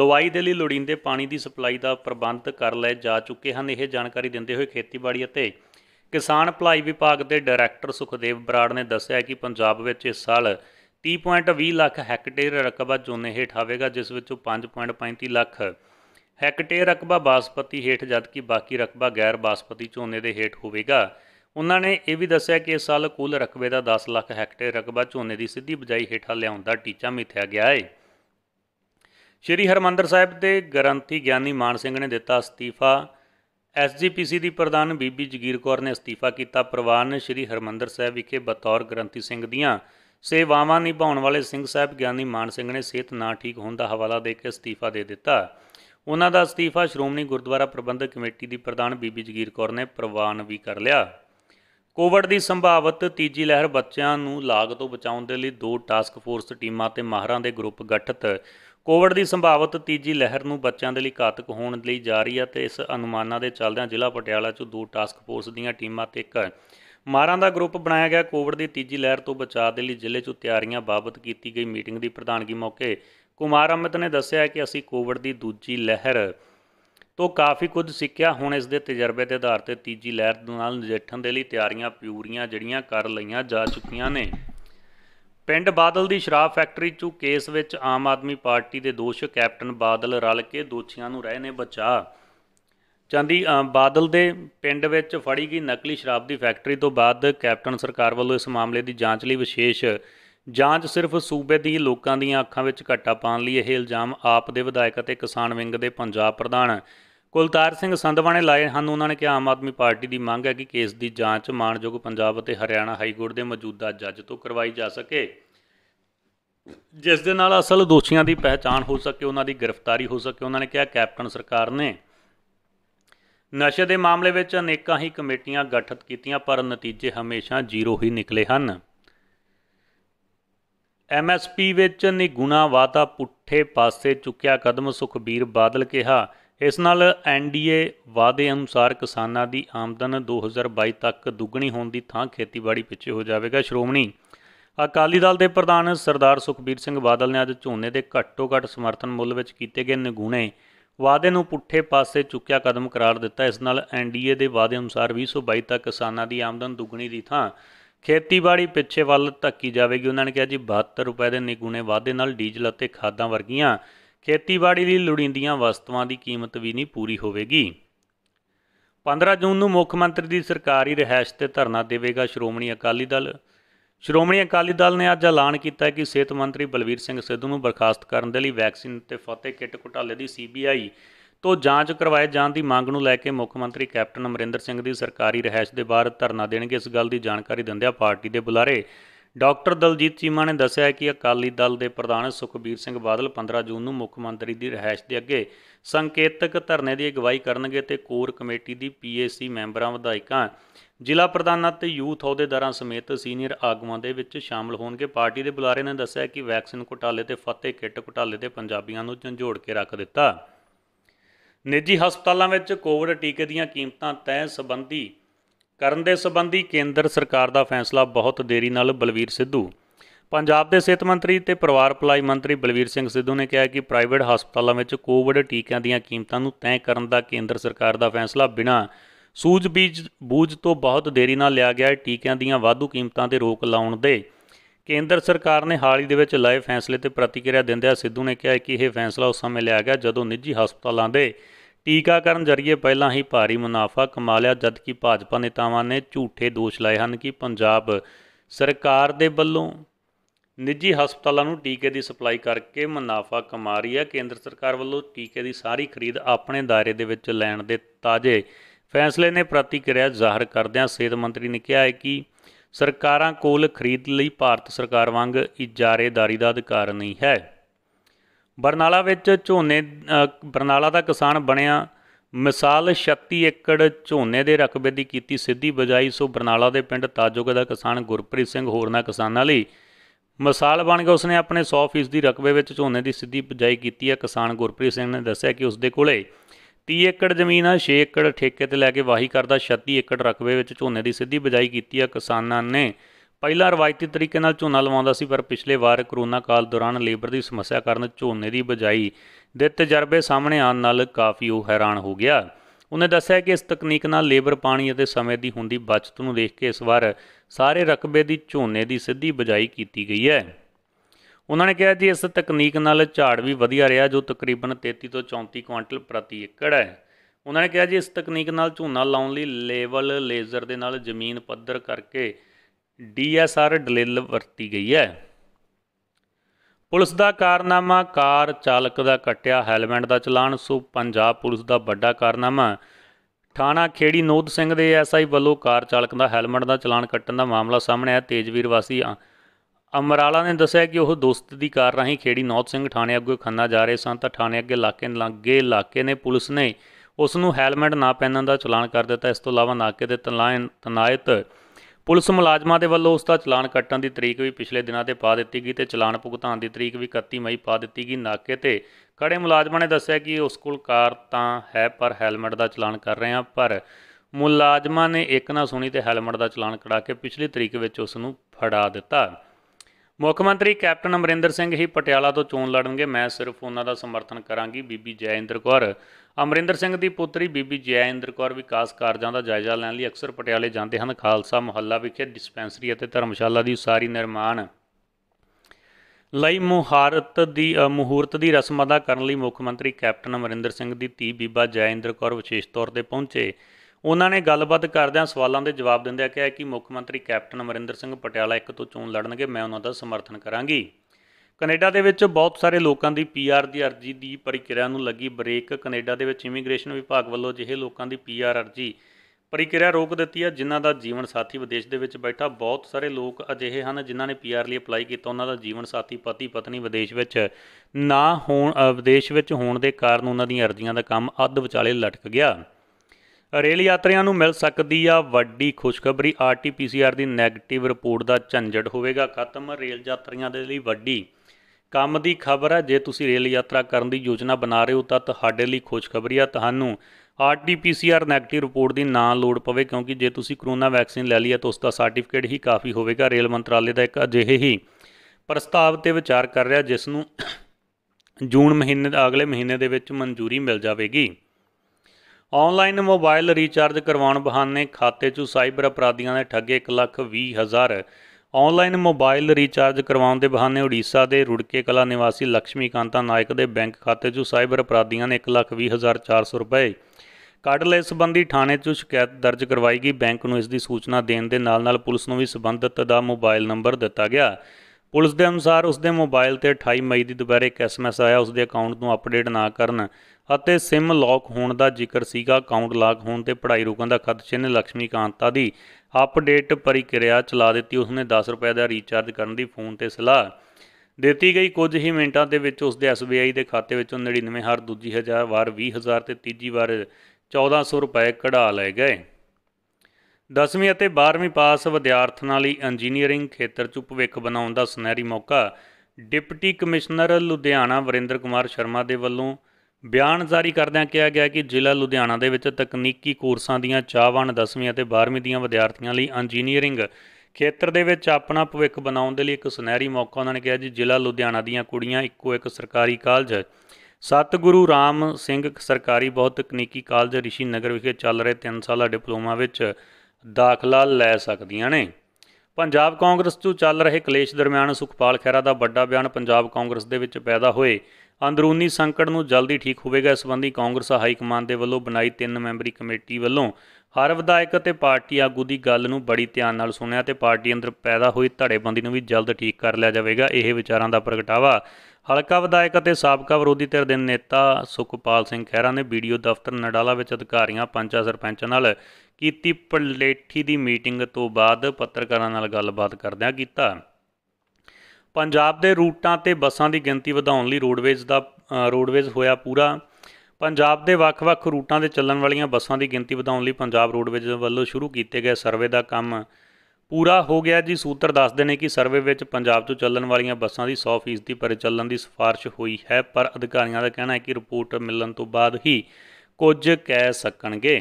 ਲਵਾਈ ਦੇ ਲਈ ਲੋੜੀਂਦੇ ਪਾਣੀ ਦੀ ਸਪਲਾਈ ਦਾ ਪ੍ਰਬੰਧ ਕਰ ਲਏ ਜਾ ਚੁੱਕੇ ਹਨ ਇਹ ਜਾਣਕਾਰੀ ਦਿੰਦੇ ਹੋਏ ਖੇਤੀਬਾੜੀ ਅਤੇ ਕਿਸਾਨ ਭਲਾਈ ਵਿਭਾਗ ਦੇ ਡਾਇਰੈਕਟਰ ਸੁਖਦੇਵ ਬਰਾੜ ਨੇ ਦੱਸਿਆ ਕਿ ਪੰਜਾਬ ਵਿੱਚ ਇਸ ਸਾਲ 30.20 ਲੱਖ ਹੈਕਟੇਅਰ ਰਕਬਾ ਝੋਨੇ ਹੇਠ ਆਵੇਗਾ ਜਿਸ ਵਿੱਚੋਂ 5.35 ਲੱਖ ਹੈਕਟੇਅਰ ਰਕਬਾ ਬਾਸਪਤੀ ਹੇਠ ਜਦਕਿ ਬਾਕੀ ਰਕਬਾ ਗੈਰ ਬਾਸਪਤੀ ਝੋਨੇ ਦੇ ਹੇਠ ਹੋਵੇਗਾ ਉਹਨਾਂ ਨੇ ਇਹ ਵੀ ਦੱਸਿਆ ਕਿ ਇਸ ਸਾਲ ਕੁੱਲ ਰਕਬੇ ਦਾ 10 ਲੱਖ ਹੈਕਟੇਅਰ ਰਕਬਾ ਝੋਨੇ ਦੀ ਸਿੱਧੀ ਬਜਾਈ ਹੇਠਾਂ ਲਿਆਉਣ ਦਾ ਟੀਚਾ ਮਿਥਿਆ ਗਿਆ ਹੈ ਸ਼੍ਰੀ ਹਰਮੰਦਰ ਸਾਹਿਬ ਦੇ ਗਰੰਤੀ ਗਿਆਨੀ ਮਾਨ ਸਿੰਘ ਨੇ ਦਿੱਤਾ ਅਸਤੀਫਾ ਐਸਜੀਪੀਸੀ ਦੀ ਪ੍ਰਧਾਨ ਬੀਬੀ ਜਗੀਰ ਕੌਰ ਨੇ ਅਸਤੀਫਾ ਕੀਤਾ ਪ੍ਰਵਾਨ ਨੇ ਸ਼੍ਰੀ ਹਰਮੰਦਰ ਸਾਹਿਬ ਵਿਖੇ ਬਤੌਰ ਗਰੰਤੀ ਸਿੰਘ ਦੀਆਂ ਸੇਵਾਵਾਂ ਨਿਭਾਉਣ ਵਾਲੇ ਸਿੰਘ ਸਾਹਿਬ ਗਿਆਨੀ ਮਾਨ ਸਿੰਘ ਨੇ ਸਿਹਤ ਨਾ ਠੀਕ ਹੋਣ ਦਾ ਹਵਾਲਾ ਦੇ ਕੇ ਅਸਤੀਫਾ ਦੇ ਦਿੱਤਾ ਉਹਨਾਂ ਦਾ ਅਸਤੀਫਾ ਸ਼੍ਰੋਮਣੀ ਗੁਰਦੁਆਰਾ ਪ੍ਰਬੰਧਕ ਕਮੇਟੀ ਦੀ ਪ੍ਰਧਾਨ ਬੀਬੀ ਜਗੀਰ ਕੌਰ ਨੇ ਪ੍ਰਵਾਨ ਵੀ ਕਰ ਲਿਆ ਕੋਵਿਡ ਦੀ ਸੰਭਾਵਿਤ ਤੀਜੀ ਲਹਿਰ ਬੱਚਿਆਂ ਨੂੰ ਲਾਗ ਤੋਂ ਬਚਾਉਣ ਦੇ ਲਈ ਦੋ ਟਾਸਕ ਫੋਰਸ ਟੀਮਾਂ ਤੇ ਮਾਹਰਾਂ ਦੇ ਗਰੁੱਪ ਗਠਿਤ ਕੋਵਿਡ ਦੀ ਸੰਭਾਵਿਤ ਤੀਜੀ ਲਹਿਰ ਨੂੰ ਬੱਚਿਆਂ ਦੇ ਲਈ ਘਾਤਕ ਹੋਣ ਲਈ ਜਾਰੀ ਹੈ ਤੇ ਇਸ ਅਨੁਮਾਨਾਂ ਦੇ ਚੱਲਦਿਆਂ ਜ਼ਿਲ੍ਹਾ ਪਟਿਆਲਾ 'ਚ ਦੋ ਟਾਸਕ ਫੋਰਸ ਦੀਆਂ ਟੀਮਾਂ ਤੇ ਇੱਕ ਮਾਰਾਂ ਦਾ ਗਰੁੱਪ ਬਣਾਇਆ ਗਿਆ ਕੋਵਿਡ ਦੀ ਤੀਜੀ ਲਹਿਰ ਤੋਂ ਬਚਾਅ ਦੇ ਲਈ ਜ਼ਿਲ੍ਹੇ 'ਚ ਤਿਆਰੀਆਂ ਬਾਬਤ ਕੀਤੀ ਗਈ ਮੀਟਿੰਗ ਦੀ ਪ੍ਰਧਾਨਗੀ ਮੌਕੇ ਕੁਮਾਰ ਅਮਿਤ ਨੇ ਦੱਸਿਆ ਕਿ ਅਸੀਂ ਕੋਵਿਡ ਦੀ ਦੂਜੀ ਲਹਿਰ ਤੋਂ ਕਾਫੀ ਕੁਝ ਸਿੱਖਿਆ ਹੁਣ ਇਸ ਦੇ ਤਜਰਬੇ ਦੇ ਆਧਾਰ ਤੇ ਤੀਜੀ ਲਹਿਰ ਨਾਲ ਨਜਿੱਠਣ ਦੇ ਲਈ ਤਿਆਰੀਆਂ ਪੂਰੀਆਂ ਜਿਹੜੀਆਂ ਕਰ ਲਈਆਂ ਜਾ ਚੁੱਕੀਆਂ ਨੇ ਪਿੰਡ ਬਾਦਲ ਦੀ ਸ਼ਰਾਬ ਫੈਕਟਰੀ 'ਚ ਕੇਸ ਵਿੱਚ ਆਮ ਆਦਮੀ ਪਾਰਟੀ ਦੇ ਦੋਸ਼ ਕੈਪਟਨ ਬਾਦਲ ਰਲ ਕੇ ਦੋਸ਼ੀਆਂ ਨੂੰ ਰਹੇ ਨੇ ਬਚਾ ਚਾਂਦੀ ਬਾਦਲ ਦੇ ਪਿੰਡ ਵਿੱਚ ਫੜੀ ਗਈ ਨਕਲੀ ਸ਼ਰਾਬ ਦੀ ਫੈਕਟਰੀ ਤੋਂ ਬਾਅਦ ਕੈਪਟਨ ਸਰਕਾਰ ਵੱਲੋਂ ਇਸ ਮਾਮਲੇ ਦੀ ਜਾਂਚ ਲਈ ਵਿਸ਼ੇਸ਼ ਜਾਂਚ ਸਿਰਫ ਸੂਬੇ ਦੀ ਲੋਕਾਂ ਦੀਆਂ ਅੱਖਾਂ ਵਿੱਚ ਘੱਟਾ ਪਾਉਣ ਲਈ ਇਹ ਇਲਜ਼ਾਮ ਆਪ ਦੇ ਵਿਧਾਇਕ ਅਤੇ ਕਿਸਾਨ ਵਿੰਗ ਦੇ ਪੰਜਾਬ ਪ੍ਰਧਾਨ ਕੁਲਤਾਰ ਸਿੰਘ ਸੰਧਵਾ ਨੇ ਲਾਏ ਹਨ ਉਹਨਾਂ ਨੇ ਕਿਹਾ ਆਮ ਆਦਮੀ ਪਾਰਟੀ ਦੀ ਮੰਗ ਹੈ ਕਿ ਕੇਸ ਦੀ ਜਾਂਚ ਮਾਨਯੋਗ ਪੰਜਾਬ ਅਤੇ ਹਰਿਆਣਾ ਹਾਈ ਕੋਰਟ ਦੇ ਮੌਜੂਦਾ ਜੱਜ ਤੋਂ ਕਰਵਾਈ ਜਾ ਸਕੇ ਜਿਸ ਦੇ ਨਾਲ ਅਸਲ ਦੋਸ਼ੀਆਂ ਦੀ ਪਹਿਚਾਣ ਹੋ ਸਕੇ ਉਹਨਾਂ ਦੀ ਗ੍ਰਿਫਤਾਰੀ ਹੋ ਸਕੇ ਉਹਨਾਂ ਨੇ ਕਿਹਾ ਕੈਪਟਨ ਸਰਕਾਰ ਨੇ ਨਸ਼ੇ ਦੇ ਮਾਮਲੇ ਵਿੱਚ ਅਨੇਕਾਂ ਹੀ ਕਮੇਟੀਆਂ ਗਠਿਤ ਕੀਤੀਆਂ ਪਰ ਨਤੀਜੇ ਹਮੇਸ਼ਾ ਜ਼ੀਰੋ ਹੀ ਨਿਕਲੇ ਹਨ ਐਮਐਸਪੀ ਵਿੱਚ ਨਿਗੁਣਾ ਵਾਤਾ ਪੁੱਠੇ ਪਾਸੇ ਚੁੱਕਿਆ ਕਦਮ ਸੁਖਬੀਰ ਬਾਦਲ ਕਿਹਾ ਇਸ ਨਾਲ ਐਨਡੀਏ ਵਾਅਦੇ ਅਨੁਸਾਰ ਕਿਸਾਨਾਂ ਦੀ ਆਮਦਨ 2022 ਤੱਕ ਦੁੱਗਣੀ ਹੋਣ ਦੀ ਥਾਂ ਖੇਤੀਬਾੜੀ ਪਿੱਛੇ ਹੋ ਜਾਵੇਗਾ ਸ਼੍ਰੋਮਣੀ ਅਕਾਲੀ ਦਲ ਦੇ ਪ੍ਰਧਾਨ ਸਰਦਾਰ ਸੁਖਬੀਰ ਸਿੰਘ ਬਾਦਲ ਨੇ ਅੱਜ ਝੋਨੇ ਦੇ ਘੱਟੋ-ਘੱਟ ਸਮਰਥਨ ਮੁੱਲ ਵਿੱਚ ਕੀਤੇ ਗਏ ਨਿਗੂਣੇ ਵਾਅਦੇ ਨੂੰ ਪੁੱਠੇ ਪਾਸੇ ਚੁੱਕਿਆ ਕਦਮ ਕਰਾਰ ਦਿੱਤਾ ਇਸ ਨਾਲ ਐਨਡੀਏ ਦੇ ਵਾਅਦੇ ਅਨੁਸਾਰ 2022 ਤੱਕ ਕਿਸਾਨਾਂ ਦੀ ਆਮਦਨ ਦੁੱਗਣੀ ਦੀ ਥਾਂ ਖੇਤੀਬਾੜੀ ਪਿੱਛੇ ਵੱਲ ਧੱਕੀ ਜਾਵੇਗੀ ਉਹਨਾਂ ਨੇ ਕਿਹਾ ਜੀ 72 ਰੁਪਏ ਦੇ ਨਿਗੂਨੇ ਵਾਧੇ ਨਾਲ ਡੀਜ਼ਲ ਅਤੇ ਖਾਦਾਂ ਵਰਗੀਆਂ ਖੇਤੀਬਾੜੀ ਲਈ ਲੋੜੀਂਦੀਆਂ ਵਸਤੂਆਂ ਦੀ ਕੀਮਤ ਵੀ ਨਹੀਂ ਪੂਰੀ ਹੋਵੇਗੀ 15 ਜੂਨ ਨੂੰ ਮੁੱਖ ਮੰਤਰੀ ਦੀ ਸਰਕਾਰੀ ਰਹਿائش ਤੇ ਧਰਨਾ ਦੇਵੇਗਾ ਸ਼੍ਰੋਮਣੀ ਅਕਾਲੀ ਦਲ ਸ਼੍ਰੋਮਣੀ ਅਕਾਲੀ ਦਲ ਨੇ ਅੱਜ ਐਲਾਨ ਕੀਤਾ ਹੈ ਕਿ ਸਿਹਤ ਮੰਤਰੀ ਬਲਵੀਰ ਸਿੰਘ ਸਿੱਧੂ ਨੂੰ ਬਰਖਾਸਤ ਕਰਨ ਦੇ ਲਈ ਵੈਕਸੀਨ ਤੇ ਫਤਿਹ ਕਿੱਟ ਘੁਟਾਲੇ ਦੀ ਸੀਬੀਆਈ ਤੋਂ ਜਾਂਚ ਕਰਵਾਏ ਜਾਣ ਦੀ ਮੰਗ ਨੂੰ ਲੈ ਕੇ ਮੁੱਖ ਮੰਤਰੀ ਕੈਪਟਨ ਅਮਰਿੰਦਰ ਸਿੰਘ ਦੀ ਸਰਕਾਰੀ ਰਹਿائش ਦੇ ਬਾਹਰ ਧਰਨਾ ਦੇਣਗੇ ਇਸ ਗੱਲ ਦੀ ਜਾਣਕਾਰੀ ਦਿੰਦਿਆਂ ਪਾਰਟੀ ਦੇ ਬੁਲਾਰੇ ਡਾਕਟਰ ਦਲਜੀਤ ਚੀਮਾ ਨੇ ਦੱਸਿਆ ਕਿ ਅਕਾਲੀ ਦਲ ਦੇ ਪ੍ਰਧਾਨ ਸੁਖਬੀਰ ਸਿੰਘ ਬਾਦਲ 15 ਜੂਨ ਨੂੰ ਮੁੱਖ ਮੰਤਰੀ ਦੀ ਰਹਿائش ਦੇ ਅੱਗੇ ਸੰਕੇਤਕ ਧਰਨੇ ਦੀ ਅਗਵਾਈ ਕਰਨਗੇ ਤੇ ਕੋਰ ਕਮੇਟੀ ਦੀ ਪੀਏਸੀ ਮੈਂਬਰਾਂ ਵਿਧਾਇਕਾਂ ਜ਼ਿਲ੍ਹਾ ਪ੍ਰਧਾਨਾਂ ਤੇ ਯੂਥ ਅਹੁਦੇਦਾਰਾਂ ਸਮੇਤ ਸੀਨੀਅਰ ਆਗੂਆਂ ਦੇ ਵਿੱਚ ਸ਼ਾਮਲ ਹੋਣਗੇ ਪਾਰਟੀ ਦੇ ਬੁਲਾਰੇ ਨੇ ਦੱਸਿਆ ਕਿ ਵੈਕਸੀਨ ਘੁਟਾਲੇ ਤੇ ਫਤਿਹ ਕਿੱਟ ਘੁਟਾਲੇ ਦੇ ਪੰਜਾਬੀਆਂ ਨੂੰ ਝੰਜੋੜ ਕੇ ਰੱਖ ਦਿੱਤਾ ਨਿੱਜੀ ਹਸਪਤਾਲਾਂ ਵਿੱਚ ਕੋਵਿਡ ਟੀਕੇ ਦੀਆਂ ਕੀਮਤਾਂ ਤੈਅ ਸੰਬੰਧੀ ਕਰਨ ਦੇ ਸੰਬੰਧੀ ਕੇਂਦਰ ਸਰਕਾਰ ਦਾ ਫੈਸਲਾ ਬਹੁਤ ਦੇਰੀ ਨਾਲ ਬਲਵੀਰ ਸਿੱਧੂ ਪੰਜਾਬ ਦੇ ਸਿਹਤ ਮੰਤਰੀ ਤੇ ਪਰਿਵਾਰ ਭਲਾਈ ਮੰਤਰੀ ਬਲਵੀਰ ਸਿੰਘ ਸਿੱਧੂ ਨੇ ਕਿਹਾ ਕਿ ਪ੍ਰਾਈਵੇਟ ਹਸਪਤਾਲਾਂ ਵਿੱਚ ਕੋਵਿਡ ਟੀਕਿਆਂ ਦੀਆਂ ਕੀਮਤਾਂ ਨੂੰ ਤੈਅ ਕਰਨ ਦਾ ਕੇਂਦਰ ਸਰਕਾਰ ਦਾ ਫੈਸਲਾ ਬਿਨਾਂ ਸੂਝ-ਬੀਜ ਬੂਝ ਤੋਂ ਬਹੁਤ ਦੇਰੀ ਨਾਲ ਲਿਆ ਗਿਆ ਹੈ ਟੀਕਿਆਂ ਦੀਆਂ ਵਾਧੂ ਕੀਮਤਾਂ ਤੇ ਰੋਕ ਲਾਉਣ ਦੇ ਕੇਂਦਰ ਸਰਕਾਰ ਨੇ ਹਾਲ ਹੀ ਦੇ ਵਿੱਚ ਲਾਏ ਫੈਸਲੇ ਤੇ ਪ੍ਰਤੀਕਿਰਿਆ ਦਿੰਦਿਆਂ ਸਿੱਧੂ ਨੇ ਕਿਹਾ ਕਿ ਇਹ ਫੈਸਲਾ ਉਸ ਸਮੇਂ ਲਿਆ ਗਿਆ ਜਦੋਂ ਨਿੱਜੀ ਹਸਪਤਾਲਾਂ ਦੇ ਟੀਕਾਕਰਨ ਜ਼ਰੀਏ ਪਹਿਲਾਂ ਹੀ ਭਾਰੀ ਮੁਨਾਫਾ ਕਮਾ ਲਿਆ ਜਦਕਿ ਭਾਜਪਾ ਨੇਤਾਵਾਂ ਨੇ ਝੂਠੇ ਦੋਸ਼ ਲਾਏ ਹਨ ਕਿ ਪੰਜਾਬ ਸਰਕਾਰ ਦੇ ਵੱਲੋਂ ਨਿੱਜੀ ਹਸਪਤਾਲਾਂ ਨੂੰ ਟੀਕੇ ਦੀ ਸਪਲਾਈ ਕਰਕੇ ਮੁਨਾਫਾ ਕਮਾ ਰਹੀ ਹੈ ਕੇਂਦਰ ਸਰਕਾਰ ਵੱਲੋਂ ਟੀਕੇ ਦੀ ਸਾਰੀ ਖਰੀਦ ਆਪਣੇ ਦਾਇਰੇ ਦੇ ਵਿੱਚ ਲੈਣ ਦੇ ਤਾਜ਼ੇ ਫੈਸਲੇ ਨੇ ਪ੍ਰਤੀਕਿਰਿਆ ਜ਼ਾਹਰ ਕਰਦਿਆਂ ਸਿਹਤ ਮੰਤਰੀ ਨੇ ਕਿਹਾ ਹੈ ਕਿ ਸਰਕਾਰਾਂ ਕੋਲ ਖਰੀਦ ਲਈ ਭਾਰਤ ਸਰਕਾਰ ਵਾਂਗ ਇਜਾਰੇਦਾਰੀ ਦਾ ਅਧਿਕਾਰ ਨਹੀਂ ਹੈ ਬਰਨਾਲਾ ਵਿੱਚ ਝੋਨੇ ਬਰਨਾਲਾ ਦਾ ਕਿਸਾਨ ਬਣਿਆ ਮਿਸਾਲ 36 ਏਕੜ ਝੋਨੇ ਦੇ ਰਕਬੇ ਦੀ ਕੀਤੀ ਸਿੱਧੀ ਬਜਾਈ ਸੋ ਬਰਨਾਲਾ ਦੇ ਪਿੰਡ ਤਾਜੋਗ ਦਾ ਕਿਸਾਨ ਗੁਰਪ੍ਰੀਤ ਸਿੰਘ ਹੋਰਨਾ ਕਿਸਾਨਾਂ ਲਈ ਮਿਸਾਲ ਬਣ ਕੇ ਉਸਨੇ ਆਪਣੇ 100% ਦੀ ਰਕਬੇ ਵਿੱਚ ਝੋਨੇ ਦੀ ਸਿੱਧੀ ਬਜਾਈ ਕੀਤੀ ਹੈ ਕਿਸਾਨ ਗੁਰਪ੍ਰੀਤ ਸਿੰਘ ਨੇ ਦੱਸਿਆ ਕਿ ਉਸਦੇ ਕੋਲੇ 30 ਏਕੜ ਜ਼ਮੀਨ ਆ 6 ਏਕੜ ਠੇਕੇ ਤੇ ਲੈ ਕੇ ਵਾਹੀ ਕਰਦਾ 36 ਏਕੜ ਰਕਬੇ ਵਿੱਚ ਝੋਨੇ ਦੀ ਸਿੱਧੀ ਬਜਾਈ ਕੀਤੀ ਆ ਕਿਸਾਨਾਂ ਨੇ ਪਹਿਲਾਂ ਰਵਾਇਤੀ ਤਰੀਕੇ ਨਾਲ ਝੋਨਾ ਲਵਾਉਂਦਾ ਸੀ ਪਰ ਪਿਛਲੇ ਵਾਰ ਕਰੋਨਾ ਕਾਲ ਦੌਰਾਨ ਲੇਬਰ ਦੀ ਸਮੱਸਿਆ ਕਾਰਨ ਝੋਨੇ ਦੀ ਬਜਾਈ ਦੇ ਤਜਰਬੇ ਸਾਹਮਣੇ ਆਉਣ ਨਾਲ ਕਾਫੀ ਉਹ ਹੈਰਾਨ ਹੋ ਗਿਆ ਉਹਨੇ ਦੱਸਿਆ ਕਿ ਇਸ ਤਕਨੀਕ ਨਾਲ ਲੇਬਰ ਪਾਣੀ ਅਤੇ ਸਮੇਂ ਦੀ ਹੁੰਦੀ ਬਚਤ ਨੂੰ ਦੇਖ ਕੇ ਇਸ ਵਾਰ ਸਾਰੇ ਰਕਬੇ ਦੀ ਝੋਨੇ ਦੀ ਸਿੱਧੀ ਬਜਾਈ ਕੀਤੀ ਗਈ ਹੈ ਉਹਨਾਂ ਨੇ ਕਿਹਾ ਜੀ ਇਸ ਤਕਨੀਕ ਨਾਲ ਝਾੜ ਵੀ ਵਧੀਆ ਰਿਹਾ ਜੋ ਤਕਰੀਬਨ 33 ਤੋਂ 34 ਕੁਇੰਟਲ ਪ੍ਰਤੀ ਏਕੜ ਹੈ ਉਹਨਾਂ ਨੇ ਕਿਹਾ ਜੀ ਇਸ ਤਕਨੀਕ ਨਾਲ ਝੋਨਾ ਲਾਉਣ ਲਈ ਲੇਵਲ ਲੇਜ਼ਰ ਦੇ ਨਾਲ ਜ਼ਮੀਨ ਪੱਧਰ ਕਰਕੇ ਡੀਐਸਆਰ ਡਲਿਲ ਵਰਤੀ ਗਈ ਹੈ ਪੁਲਿਸ ਦਾ ਕਾਰਨਾਮਾ ਕਾਰ ਚਾਲਕ ਦਾ ਕਟਿਆ ਹੈਲਮਟ ਦਾ ਚਲਾਨ ਸੋ ਪੰਜਾਬ ਪੁਲਿਸ ਦਾ ਵੱਡਾ ਕਾਰਨਾਮਾ ਥਾਣਾ ਖੇੜੀ ਨੋਦ ਸਿੰਘ ਦੇ ਐਸਆਈ ਵੱਲੋਂ ਕਾਰ ਚਾਲਕ ਦਾ ਹੈਲਮਟ ਦਾ ਚਲਾਨ ਕੱਟਣ ਦਾ ਮਾਮਲਾ ਸਾਹਮਣੇ ਆਇਆ ਤੇਜਵੀਰ ਵਾਸੀ ਅਮਰਾਲਾ ਨੇ ਦੱਸਿਆ ਕਿ ਉਹ ਦੋਸਤ ਦੀ ਕਾਰ ਰਾਹੀਂ ਖੇੜੀ ਨੌਤ ਸਿੰਘ ਥਾਣੇ ਅੱਗੇ ਖੰਨਾ ਜਾ ਰਹੇ ਸਨ ਤਾਂ ਥਾਣੇ ਅੱਗੇ ਲਾਕੇ ਲੱਗੇ ਇਲਾਕੇ ਨੇ ਪੁਲਿਸ ਨੇ ਉਸ ਨੂੰ ਹੈਲਮਟ ਨਾ ਪਹਿਨਣ ਦਾ ਚਲਾਨ ਕਰ ਦਿੱਤਾ ਇਸ ਤੋਂ ਇਲਾਵਾ ਨਾਕੇ ਦੇ ਤਨਾਇਤ ਪੁਲਿਸ ਮੁਲਾਜ਼ਮਾਂ ਦੇ ਵੱਲੋਂ ਉਸ ਦਾ ਚਲਾਨ ਕੱਟਣ ਦੀ ਤਰੀਕ ਵੀ ਪਿਛਲੇ ਦਿਨਾਂ ਤੇ ਪਾ ਦਿੱਤੀ ਗਈ ਤੇ ਚਲਾਨ ਭੁਗਤਾਨ ਦੀ ਤਰੀਕ ਵੀ 31 ਮਈ ਪਾ ਦਿੱਤੀ ਗਈ ਨਾਕੇ ਤੇ ਖੜੇ ਮੁਲਾਜ਼ਮਾਂ ਨੇ ਦੱਸਿਆ ਕਿ ਉਸ ਕੋਲ ਕਾਰ ਤਾਂ ਹੈ ਪਰ ਹੈਲਮਟ ਦਾ ਚਲਾਨ ਕਰ ਰਹੇ ਹਾਂ ਪਰ ਮੁਲਾਜ਼ਮਾਂ ਨੇ ਇੱਕ ਨਾ ਸੁਣੀ ਤੇ ਹੈਲਮਟ ਦਾ ਚਲਾਨ ਕਢਾ ਕੇ ਪਿਛਲੀ ਤਰੀਕ ਵਿੱਚ ਉਸ ਨੂੰ ਫੜਾ ਦਿੱਤਾ ਮੁੱਖ ਮੰਤਰੀ ਕੈਪਟਨ ਅਮਰਿੰਦਰ ਸਿੰਘ ਹੀ ਪਟਿਆਲਾ ਤੋਂ ਚੋਣ ਲੜਨਗੇ ਮੈਂ ਸਿਰਫ ਉਹਨਾਂ ਦਾ ਸਮਰਥਨ ਕਰਾਂਗੀ ਬੀਬੀ ਜੈਇੰਦਰ ਕੌਰ ਅਮਰਿੰਦਰ ਸਿੰਘ ਦੀ ਪੁੱਤਰੀ ਬੀਬੀ ਜੈਇੰਦਰ ਕੌਰ ਵਿਕਾਸ ਕਾਰਜਾਂ ਦਾ ਜਾਇਜ਼ਾ ਲੈਣ ਲਈ ਅਕਸਰ ਪਟਿਆਲੇ ਜਾਂਦੇ ਹਨ ਖਾਲਸਾ ਮੁਹੱਲਾ ਵਿਖੇ ਡਿਸਪੈਂਸਰੀ ਅਤੇ ਧਰਮਸ਼ਾਲਾ ਦੀ ਸਾਰੀ ਨਿਰਮਾਣ ਲਈ ਮੁਹਾਰਤ ਦੀ ਮਹੂਰਤ ਦੀ ਰਸਮ ਅਦਾ ਕਰਨ ਲਈ ਮੁੱਖ ਮੰਤਰੀ ਕੈਪਟਨ ਅਮਰਿੰਦਰ ਸਿੰਘ ਦੀ ਧੀ ਬੀਬਾ ਜੈਇੰਦਰ ਕੌਰ ਵਿਸ਼ੇਸ਼ ਤੌਰ ਤੇ ਪਹੁੰਚੇ ਉਹਨਾਂ ਨੇ ਗੱਲਬਾਤ ਕਰਦਿਆਂ ਸਵਾਲਾਂ ਦੇ ਜਵਾਬ ਦਿੰਦਿਆਂ ਕਿਹਾ ਕਿ ਮੁੱਖ ਮੰਤਰੀ ਕੈਪਟਨ ਅਮਰਿੰਦਰ ਸਿੰਘ ਪਟਿਆਲਾ ਇੱਕ ਤੋਂ ਚੋਣ ਲੜਨਗੇ ਮੈਂ ਉਹਨਾਂ ਦਾ ਸਮਰਥਨ ਕਰਾਂਗੀ ਕੈਨੇਡਾ ਦੇ ਵਿੱਚ ਬਹੁਤ ਸਾਰੇ ਲੋਕਾਂ ਦੀ ਪੀਆਰ ਦੀ ਅਰਜ਼ੀ ਦੀ ਪ੍ਰਕਿਰਿਆ ਨੂੰ ਲੱਗੀ ਬ੍ਰੇਕ ਕੈਨੇਡਾ ਦੇ ਵਿੱਚ ਇਮੀਗ੍ਰੇਸ਼ਨ ਵਿਭਾਗ ਵੱਲੋਂ ਜਿਹੇ ਲੋਕਾਂ ਦੀ ਪੀਆਰ ਅਰਜ਼ੀ ਪ੍ਰਕਿਰਿਆ ਰੋਕ ਦਿੱਤੀ ਹੈ ਜਿਨ੍ਹਾਂ ਦਾ ਜੀਵਨ ਸਾਥੀ ਵਿਦੇਸ਼ ਦੇ ਵਿੱਚ ਬੈਠਾ ਬਹੁਤ ਸਾਰੇ ਲੋਕ ਅਜਿਹੇ ਹਨ ਜਿਨ੍ਹਾਂ ਨੇ ਪੀਆਰ ਲਈ ਅਪਲਾਈ ਕੀਤਾ ਉਹਨਾਂ ਦਾ ਜੀਵਨ ਸਾਥੀ ਪਤੀ ਪਤਨੀ ਵਿਦੇਸ਼ ਵਿੱਚ ਨਾ ਹੋਣ ਵਿਦੇਸ਼ ਵਿੱਚ ਹੋਣ ਦੇ ਕਾਰਨ ਉਹਨਾਂ ਦੀਆਂ ਅਰਜ਼ੀਆਂ ਦਾ ਕੰਮ ਅੱਧ ਵਿਚਾਲੇ ਲਟਕ ਗਿਆ ਰੇਲ ਯਾਤਰੀਆਂ ਨੂੰ ਮਿਲ ਸਕਦੀ ਆ ਵੱਡੀ ਖੁਸ਼ਖਬਰੀ ਆਰਟੀਪੀਸੀਆਰ ਦੀ 네ਗੇਟਿਵ ਰਿਪੋਰਟ ਦਾ ਝੰਜਟ ਹੋਵੇਗਾ ਖਤਮ ਰੇਲ ਯਾਤਰੀਆਂ ਦੇ ਲਈ ਵੱਡੀ ਕੰਮ ਦੀ ਖਬਰ ਹੈ ਜੇ ਤੁਸੀਂ ਰੇਲ ਯਾਤਰਾ ਕਰਨ ਦੀ ਯੋਜਨਾ ਬਣਾ ਰਹੇ ਹੋ ਤਾਂ ਤੁਹਾਡੇ ਲਈ ਖੁਸ਼ਖਬਰੀ ਆ ਤੁਹਾਨੂੰ ਆਰਟੀਪੀਸੀਆਰ 네ਗੇਟਿਵ ਰਿਪੋਰਟ ਦੀ ਨਾ ਲੋੜ ਪਵੇ ਕਿਉਂਕਿ ਜੇ ਤੁਸੀਂ ਕਰੋਨਾ ਵੈਕਸੀਨ ਲੈ ਲਈ ਹੈ ਤਾਂ ਉਸ ਦਾ ਸਰਟੀਫਿਕੇਟ ਹੀ ਕਾਫੀ ਹੋਵੇਗਾ ਰੇਲ ਮੰਤਰਾਲੇ ਦਾ ਇੱਕ ਅਜਿਹੇ ਹੀ ਪ੍ਰਸਤਾਵ ਤੇ ਵਿਚਾਰ ਕਰ ਰਿਹਾ ਜਿਸ ਨੂੰ ਜੂਨ ਮਹੀਨੇ ਦਾ ਅਗਲੇ ਮਹੀਨੇ ਦੇ ਵਿੱਚ ਮਨਜ਼ੂਰੀ ਮਿਲ ਜਾਵੇਗੀ ਆਨਲਾਈਨ ਮੋਬਾਈਲ ਰੀਚਾਰਜ ਕਰਵਾਉਣ ਬਹਾਨੇ ਖਾਤੇ 'ਚੋਂ ਸਾਈਬਰ ਅਪਰਾਧੀਆਂ ਨੇ ਠੱਗੇ 1,20,000 ਆਨਲਾਈਨ ਮੋਬਾਈਲ ਰੀਚਾਰਜ ਕਰਵਾਉਣ ਦੇ ਬਹਾਨੇ ਓਡੀਸ਼ਾ ਦੇ ਰੁੜਕੇ ਕਲਾ ਨਿਵਾਸੀ ਲక్ష్ਮੀ ਕਾਂਤਾ ਨਾਇਕ ਦੇ ਬੈਂਕ ਖਾਤੇ 'ਚੋਂ ਸਾਈਬਰ ਅਪਰਾਧੀਆਂ ਨੇ 1,20,400 ਰੁਪਏ ਕੱਢ ਲਏ ਸੰਬੰਧੀ ਥਾਣੇ 'ਚ ਸ਼ਿਕਾਇਤ ਦਰਜ ਕਰਵਾਈ ਗਈ ਬੈਂਕ ਨੂੰ ਇਸ ਦੀ ਸੂਚਨਾ ਦੇਣ ਦੇ ਨਾਲ-ਨਾਲ ਪੁਲਿਸ ਨੂੰ ਵੀ ਸਬੰਧਤ ਦਾ ਮੋਬਾਈਲ ਨੰਬਰ ਦਿੱਤਾ ਗਿਆ ਪੁਲਿਸ ਦੇ ਅਨੁਸਾਰ ਉਸ ਦੇ ਮੋਬਾਈਲ ਤੇ 28 ਮਈ ਦੀ ਦੁਪਹਿਰੇ ਇੱਕ ਐਸਐਮਐਸ ਆਇਆ ਉਸ ਦੇ ਅਕਾਊਂਟ ਨੂੰ ਅਪਡੇਟ ਨਾ ਕਰਨ ਅਤੇ ਸਿਮ ਲੌਕ ਹੋਣ ਦਾ ਜ਼ਿਕਰ ਸੀਗਾ ਅਕਾਊਂਟ ਲਾਕ ਹੋਣ ਤੇ ਪੜ੍ਹਾਈ ਰੁਕਣ ਦਾ ਚਿੰਨ ਲక్ష్ਮੀ ਕਾਂਤਾ ਦੀ ਅਪਡੇਟ ਪ੍ਰਕਿਰਿਆ ਚਲਾ ਦਿੱਤੀ ਉਸਨੇ 10 ਰੁਪਏ ਦਾ ਰੀਚਾਰਜ ਕਰਨ ਦੀ ਫੋਨ ਤੇ ਸਲਾਹ ਦਿੱਤੀ ਗਈ ਕੁਝ ਹੀ ਮਿੰਟਾਂ ਦੇ ਵਿੱਚ ਉਸਦੇ SBI ਦੇ ਖਾਤੇ ਵਿੱਚੋਂ 99 ਹਰ ਦੂਜੀ ਹਜ਼ਾਰ ਵਾਰ 20000 ਤੇ ਤੀਜੀ ਵਾਰ 1400 ਰੁਪਏ ਕਢਾ ਲਏ ਗਏ 10ਵੀਂ ਅਤੇ 12ਵੀਂ ਪਾਸ ਵਿਦਿਆਰਥਣਾਂ ਲਈ ਇੰਜੀਨੀਅਰਿੰਗ ਖੇਤਰ 'ਚ ਭਵਿੱਖ ਬਣਾਉਣ ਦਾ ਸੁਨਹਿਰੀ ਮੌਕਾ ਡਿਪਟੀ ਕਮਿਸ਼ਨਰ ਲੁਧਿਆਣਾ ਵਰਿੰਦਰ ਕੁਮਾਰ ਸ਼ਰਮਾ ਦੇ ਵੱਲੋਂ ਬਿਆਨ ਜਾਰੀ ਕਰਦਿਆਂ ਕਿਹਾ ਗਿਆ ਕਿ ਜ਼ਿਲ੍ਹਾ ਲੁਧਿਆਣਾ ਦੇ ਵਿੱਚ ਤਕਨੀਕੀ ਕੋਰਸਾਂ ਦੀਆਂ ਚਾਹਵਾਨ 10ਵੀਂ ਅਤੇ 12ਵੀਂ ਦੀਆਂ ਵਿਦਿਆਰਥੀਆਂ ਲਈ ਇੰਜੀਨੀਅਰਿੰਗ ਖੇਤਰ ਦੇ ਵਿੱਚ ਆਪਣਾ ਭਵਿੱਖ ਬਣਾਉਣ ਦੇ ਲਈ ਇੱਕ ਸੁਨਹਿਰੀ ਮੌਕਾ ਉਹਨਾਂ ਨੇ ਕਿਹਾ ਜੀ ਜ਼ਿਲ੍ਹਾ ਲੁਧਿਆਣਾ ਦੀਆਂ ਕੁੜੀਆਂ ਇੱਕੋ ਇੱਕ ਸਰਕਾਰੀ ਕਾਲਜ ਸਤਿਗੁਰੂ ਰਾਮ ਸਿੰਘ ਸਰਕਾਰੀ ਬਹੁਤ ਤਕਨੀਕੀ ਕਾਲਜ ਰਿਸ਼ੀ ਨਗਰ ਵਿਖੇ ਚੱਲ ਰਹੇ 3 ਸਾਲਾ ਡਿਪਲੋਮਾ ਵਿੱਚ ਦਾਖਲਾ ਲੈ ਸਕਦੀਆਂ ਨੇ ਪੰਜਾਬ ਕਾਂਗਰਸ ਤੋਂ ਚੱਲ ਰਹੇ ਕਲੇਸ਼ ਦਰਮਿਆਨ ਸੁਖਪਾਲ ਖੈਰਾ ਦਾ ਵੱਡਾ ਬਿਆਨ ਪੰਜਾਬ ਕਾਂਗਰਸ ਦੇ ਵਿੱਚ ਪੈਦਾ ਹੋਏ ਅੰਦਰੂਨੀ ਸੰਕਟ ਨੂੰ ਜਲਦੀ ਠੀਕ ਹੋਵੇਗਾ ਇਸ ਸੰਬੰਧੀ ਕਾਂਗਰਸ ਹਾਈ ਕਮਾਂਡ ਦੇ ਵੱਲੋਂ ਬਣਾਈ ਤਿੰਨ ਮੈਂਬਰੀ ਕਮੇਟੀ ਵੱਲੋਂ ਹਰ ਵਿਧਾਇਕ ਅਤੇ ਪਾਰਟੀ ਆਗੂ ਦੀ ਗੱਲ ਨੂੰ ਬੜੀ ਧਿਆਨ ਨਾਲ ਸੁਣਿਆ ਤੇ ਪਾਰਟੀ ਅੰਦਰ ਪੈਦਾ ਹੋਈ ਧੜੇਬੰਦੀ ਨੂੰ ਵੀ ਜਲਦ ਠੀਕ ਕਰ ਲਿਆ ਜਾਵੇਗਾ ਇਹ ਵਿਚਾਰਾਂ ਦਾ ਪ੍ਰਗਟਾਵਾ ਹਲਕਾ ਵਿਧਾਇਕ ਅਤੇ ਸਾਬਕਾ ਵਿਰੋਧੀ ਧਿਰ ਦੇ ਨੇਤਾ ਸੁਖਪਾਲ ਸਿੰਘ ਖਹਿਰਾ ਨੇ ਵੀਡੀਓ ਦਫ਼ਤਰ ਨਡਾਲਾ ਵਿੱਚ ਅਧਿਕਾਰੀਆਂ ਪੰਚਾ ਸਰਪੰਚਾਂ ਨਾਲ ਕੀਤੀ ਪਲੇਠੀ ਦੀ ਮੀਟਿੰਗ ਤੋਂ ਬਾਅਦ ਪੱਤਰਕਾਰਾਂ ਨਾਲ ਗੱਲਬਾਤ ਕਰਦਿਆਂ ਕੀਤਾ ਪੰਜਾਬ ਦੇ ਰੂਟਾਂ ਤੇ ਬੱਸਾਂ ਦੀ ਗਿਣਤੀ ਵਧਾਉਣ ਲਈ ਰੋਡਵੇਜ਼ ਦਾ ਰੋਡਵੇਜ਼ ਹੋਇਆ ਪੂਰਾ ਪੰਜਾਬ ਦੇ ਵੱਖ-ਵੱਖ ਰੂਟਾਂ ਤੇ ਚੱਲਣ ਵਾਲੀਆਂ ਬੱਸਾਂ ਦੀ ਗਿਣਤੀ ਵਧਾਉਣ ਲਈ ਪੰਜਾਬ ਰੋਡਵੇਜ਼ ਵੱਲੋਂ ਸ਼ੁਰੂ ਕੀਤੇ ਗਏ ਸਰਵੇ ਦਾ ਕੰਮ ਪੂਰਾ ਹੋ ਗਿਆ ਜੀ ਸੂਤਰ ਦੱਸਦੇ ਨੇ ਕਿ ਸਰਵੇ ਵਿੱਚ ਪੰਜਾਬ ਤੋਂ ਚੱਲਣ ਵਾਲੀਆਂ ਬੱਸਾਂ ਦੀ 100% ਪਰਚਲਨ ਦੀ ਸਿਫਾਰਿਸ਼ ਹੋਈ ਹੈ ਪਰ ਅਧਿਕਾਰੀਆਂ ਦਾ ਕਹਿਣਾ ਹੈ ਕਿ ਰਿਪੋਰਟ ਮਿਲਣ ਤੋਂ ਬਾਅਦ ਹੀ ਕੁਝ ਕਹਿ ਸਕਣਗੇ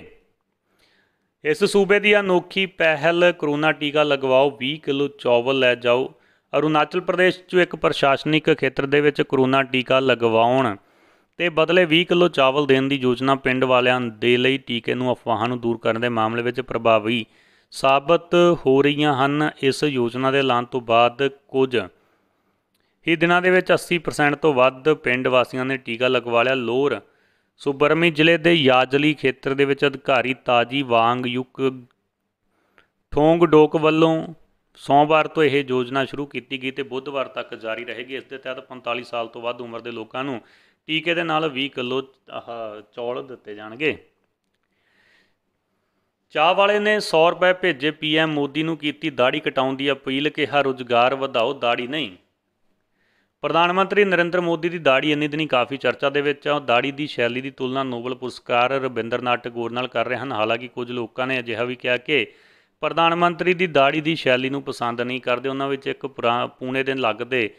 ਇਸ ਸੂਬੇ ਦੀ ਅਨੋਖੀ ਪਹਿਲ ਕਰੋਨਾ ਟੀਕਾ ਲਗਵਾਓ 20 ਕਿਲੋ ਚੌਵਲ ਲੈ ਜਾਓ ਅਰੁਣਾਚਲ ਪ੍ਰਦੇਸ਼ 'ਚ ਇੱਕ ਪ੍ਰਸ਼ਾਸਨਿਕ ਖੇਤਰ ਦੇ ਵਿੱਚ ਕਰੋਨਾ ਟੀਕਾ ਲਗਵਾਉਣ ਤੇ ਬਦਲੇ 20 ਕਿਲੋ ਚਾਵਲ ਦੇਣ ਦੀ ਯੋਜਨਾ ਪਿੰਡ ਵਾਲਿਆਂ ਦੇ ਲਈ ਟੀਕੇ ਨੂੰ ਅਫਵਾਹਾਂ ਨੂੰ ਦੂਰ ਕਰਨ ਦੇ ਮਾਮਲੇ ਵਿੱਚ ਪ੍ਰਭਾਵੀ ਸਾਬਤ ਹੋ ਰਹੀਆਂ ਹਨ ਇਸ ਯੋਜਨਾ ਦੇ ਲਾਂਤ ਤੋਂ ਬਾਅਦ ਕੁਝ ਹੀ ਦਿਨਾਂ ਦੇ ਵਿੱਚ 80% ਤੋਂ ਵੱਧ ਪਿੰਡ ਵਾਸੀਆਂ ਨੇ ਟੀਕਾ ਲਗਵਾ ਲਿਆ ਲੋਰ ਸੁਬਰਮੀ ਜ਼ਿਲ੍ਹੇ ਦੇ ਯਾਜਲੀ ਖੇਤਰ ਦੇ ਵਿੱਚ ਅਧਿਕਾਰੀ ਤਾਜੀ ਵਾਂਗ ਯੁਕ ਥੋਂਗ ਡੋਕ ਵੱਲੋਂ ਸੋਮਵਾਰ ਤੋਂ ਇਹ ਯੋਜਨਾ ਸ਼ੁਰੂ ਕੀਤੀ ਗਈ ਤੇ ਬੁੱਧਵਾਰ ਤੱਕ ਜਾਰੀ ਰਹੇਗੀ ਇਸ ਦੇ ਤਹਿਤ 45 ਸਾਲ ਤੋਂ ਵੱਧ ਉਮਰ ਦੇ ਲੋਕਾਂ ਨੂੰ ਟੀਕੇ ਦੇ ਨਾਲ 20 ਕਿਲੋ ਚੌਲ ਦਿੱਤੇ ਜਾਣਗੇ ਚਾਹ ਵਾਲੇ ਨੇ 100 ਰੁਪਏ ਭੇਜੇ ਪੀਐਮ ਮੋਦੀ ਨੂੰ ਕੀਤੀ ਦਾੜੀ ਕਟਾਉਣ ਦੀ ਅਪੀਲ ਕਿਹਾ ਰੋਜ਼ਗਾਰ ਵਧਾਓ ਦਾੜੀ ਨਹੀਂ ਪ੍ਰਧਾਨ ਮੰਤਰੀ ਨਰਿੰਦਰ ਮੋਦੀ ਦੀ ਦਾੜੀ ਇੰਨੀ ਦਿਨੀ ਕਾਫੀ ਚਰਚਾ ਦੇ ਵਿੱਚ ਆ ਦਾੜੀ ਦੀ ਸ਼ੈਲੀ ਦੀ ਤੁਲਨਾ ਨੋਬਲ ਪੁਰਸਕਾਰ ਰਵਿੰਦਰਨਾਥ ਟੈਗੋਰ ਨਾਲ ਕਰ ਰਹੇ ਹਨ ਹਾਲਾਂਕਿ ਕੁਝ ਲੋਕਾਂ ਨੇ ਅਜਿਹਾ ਵੀ ਕਿਹਾ ਕਿ ਪ੍ਰਧਾਨ ਮੰਤਰੀ ਦੀ ਦਾੜੀ ਦੀ ਸ਼ੈਲੀ ਨੂੰ ਪਸੰਦ ਨਹੀਂ ਕਰਦੇ ਉਹਨਾਂ ਵਿੱਚ ਇੱਕ ਪੂਨੇ ਦੇ ਲੱਗਦੇ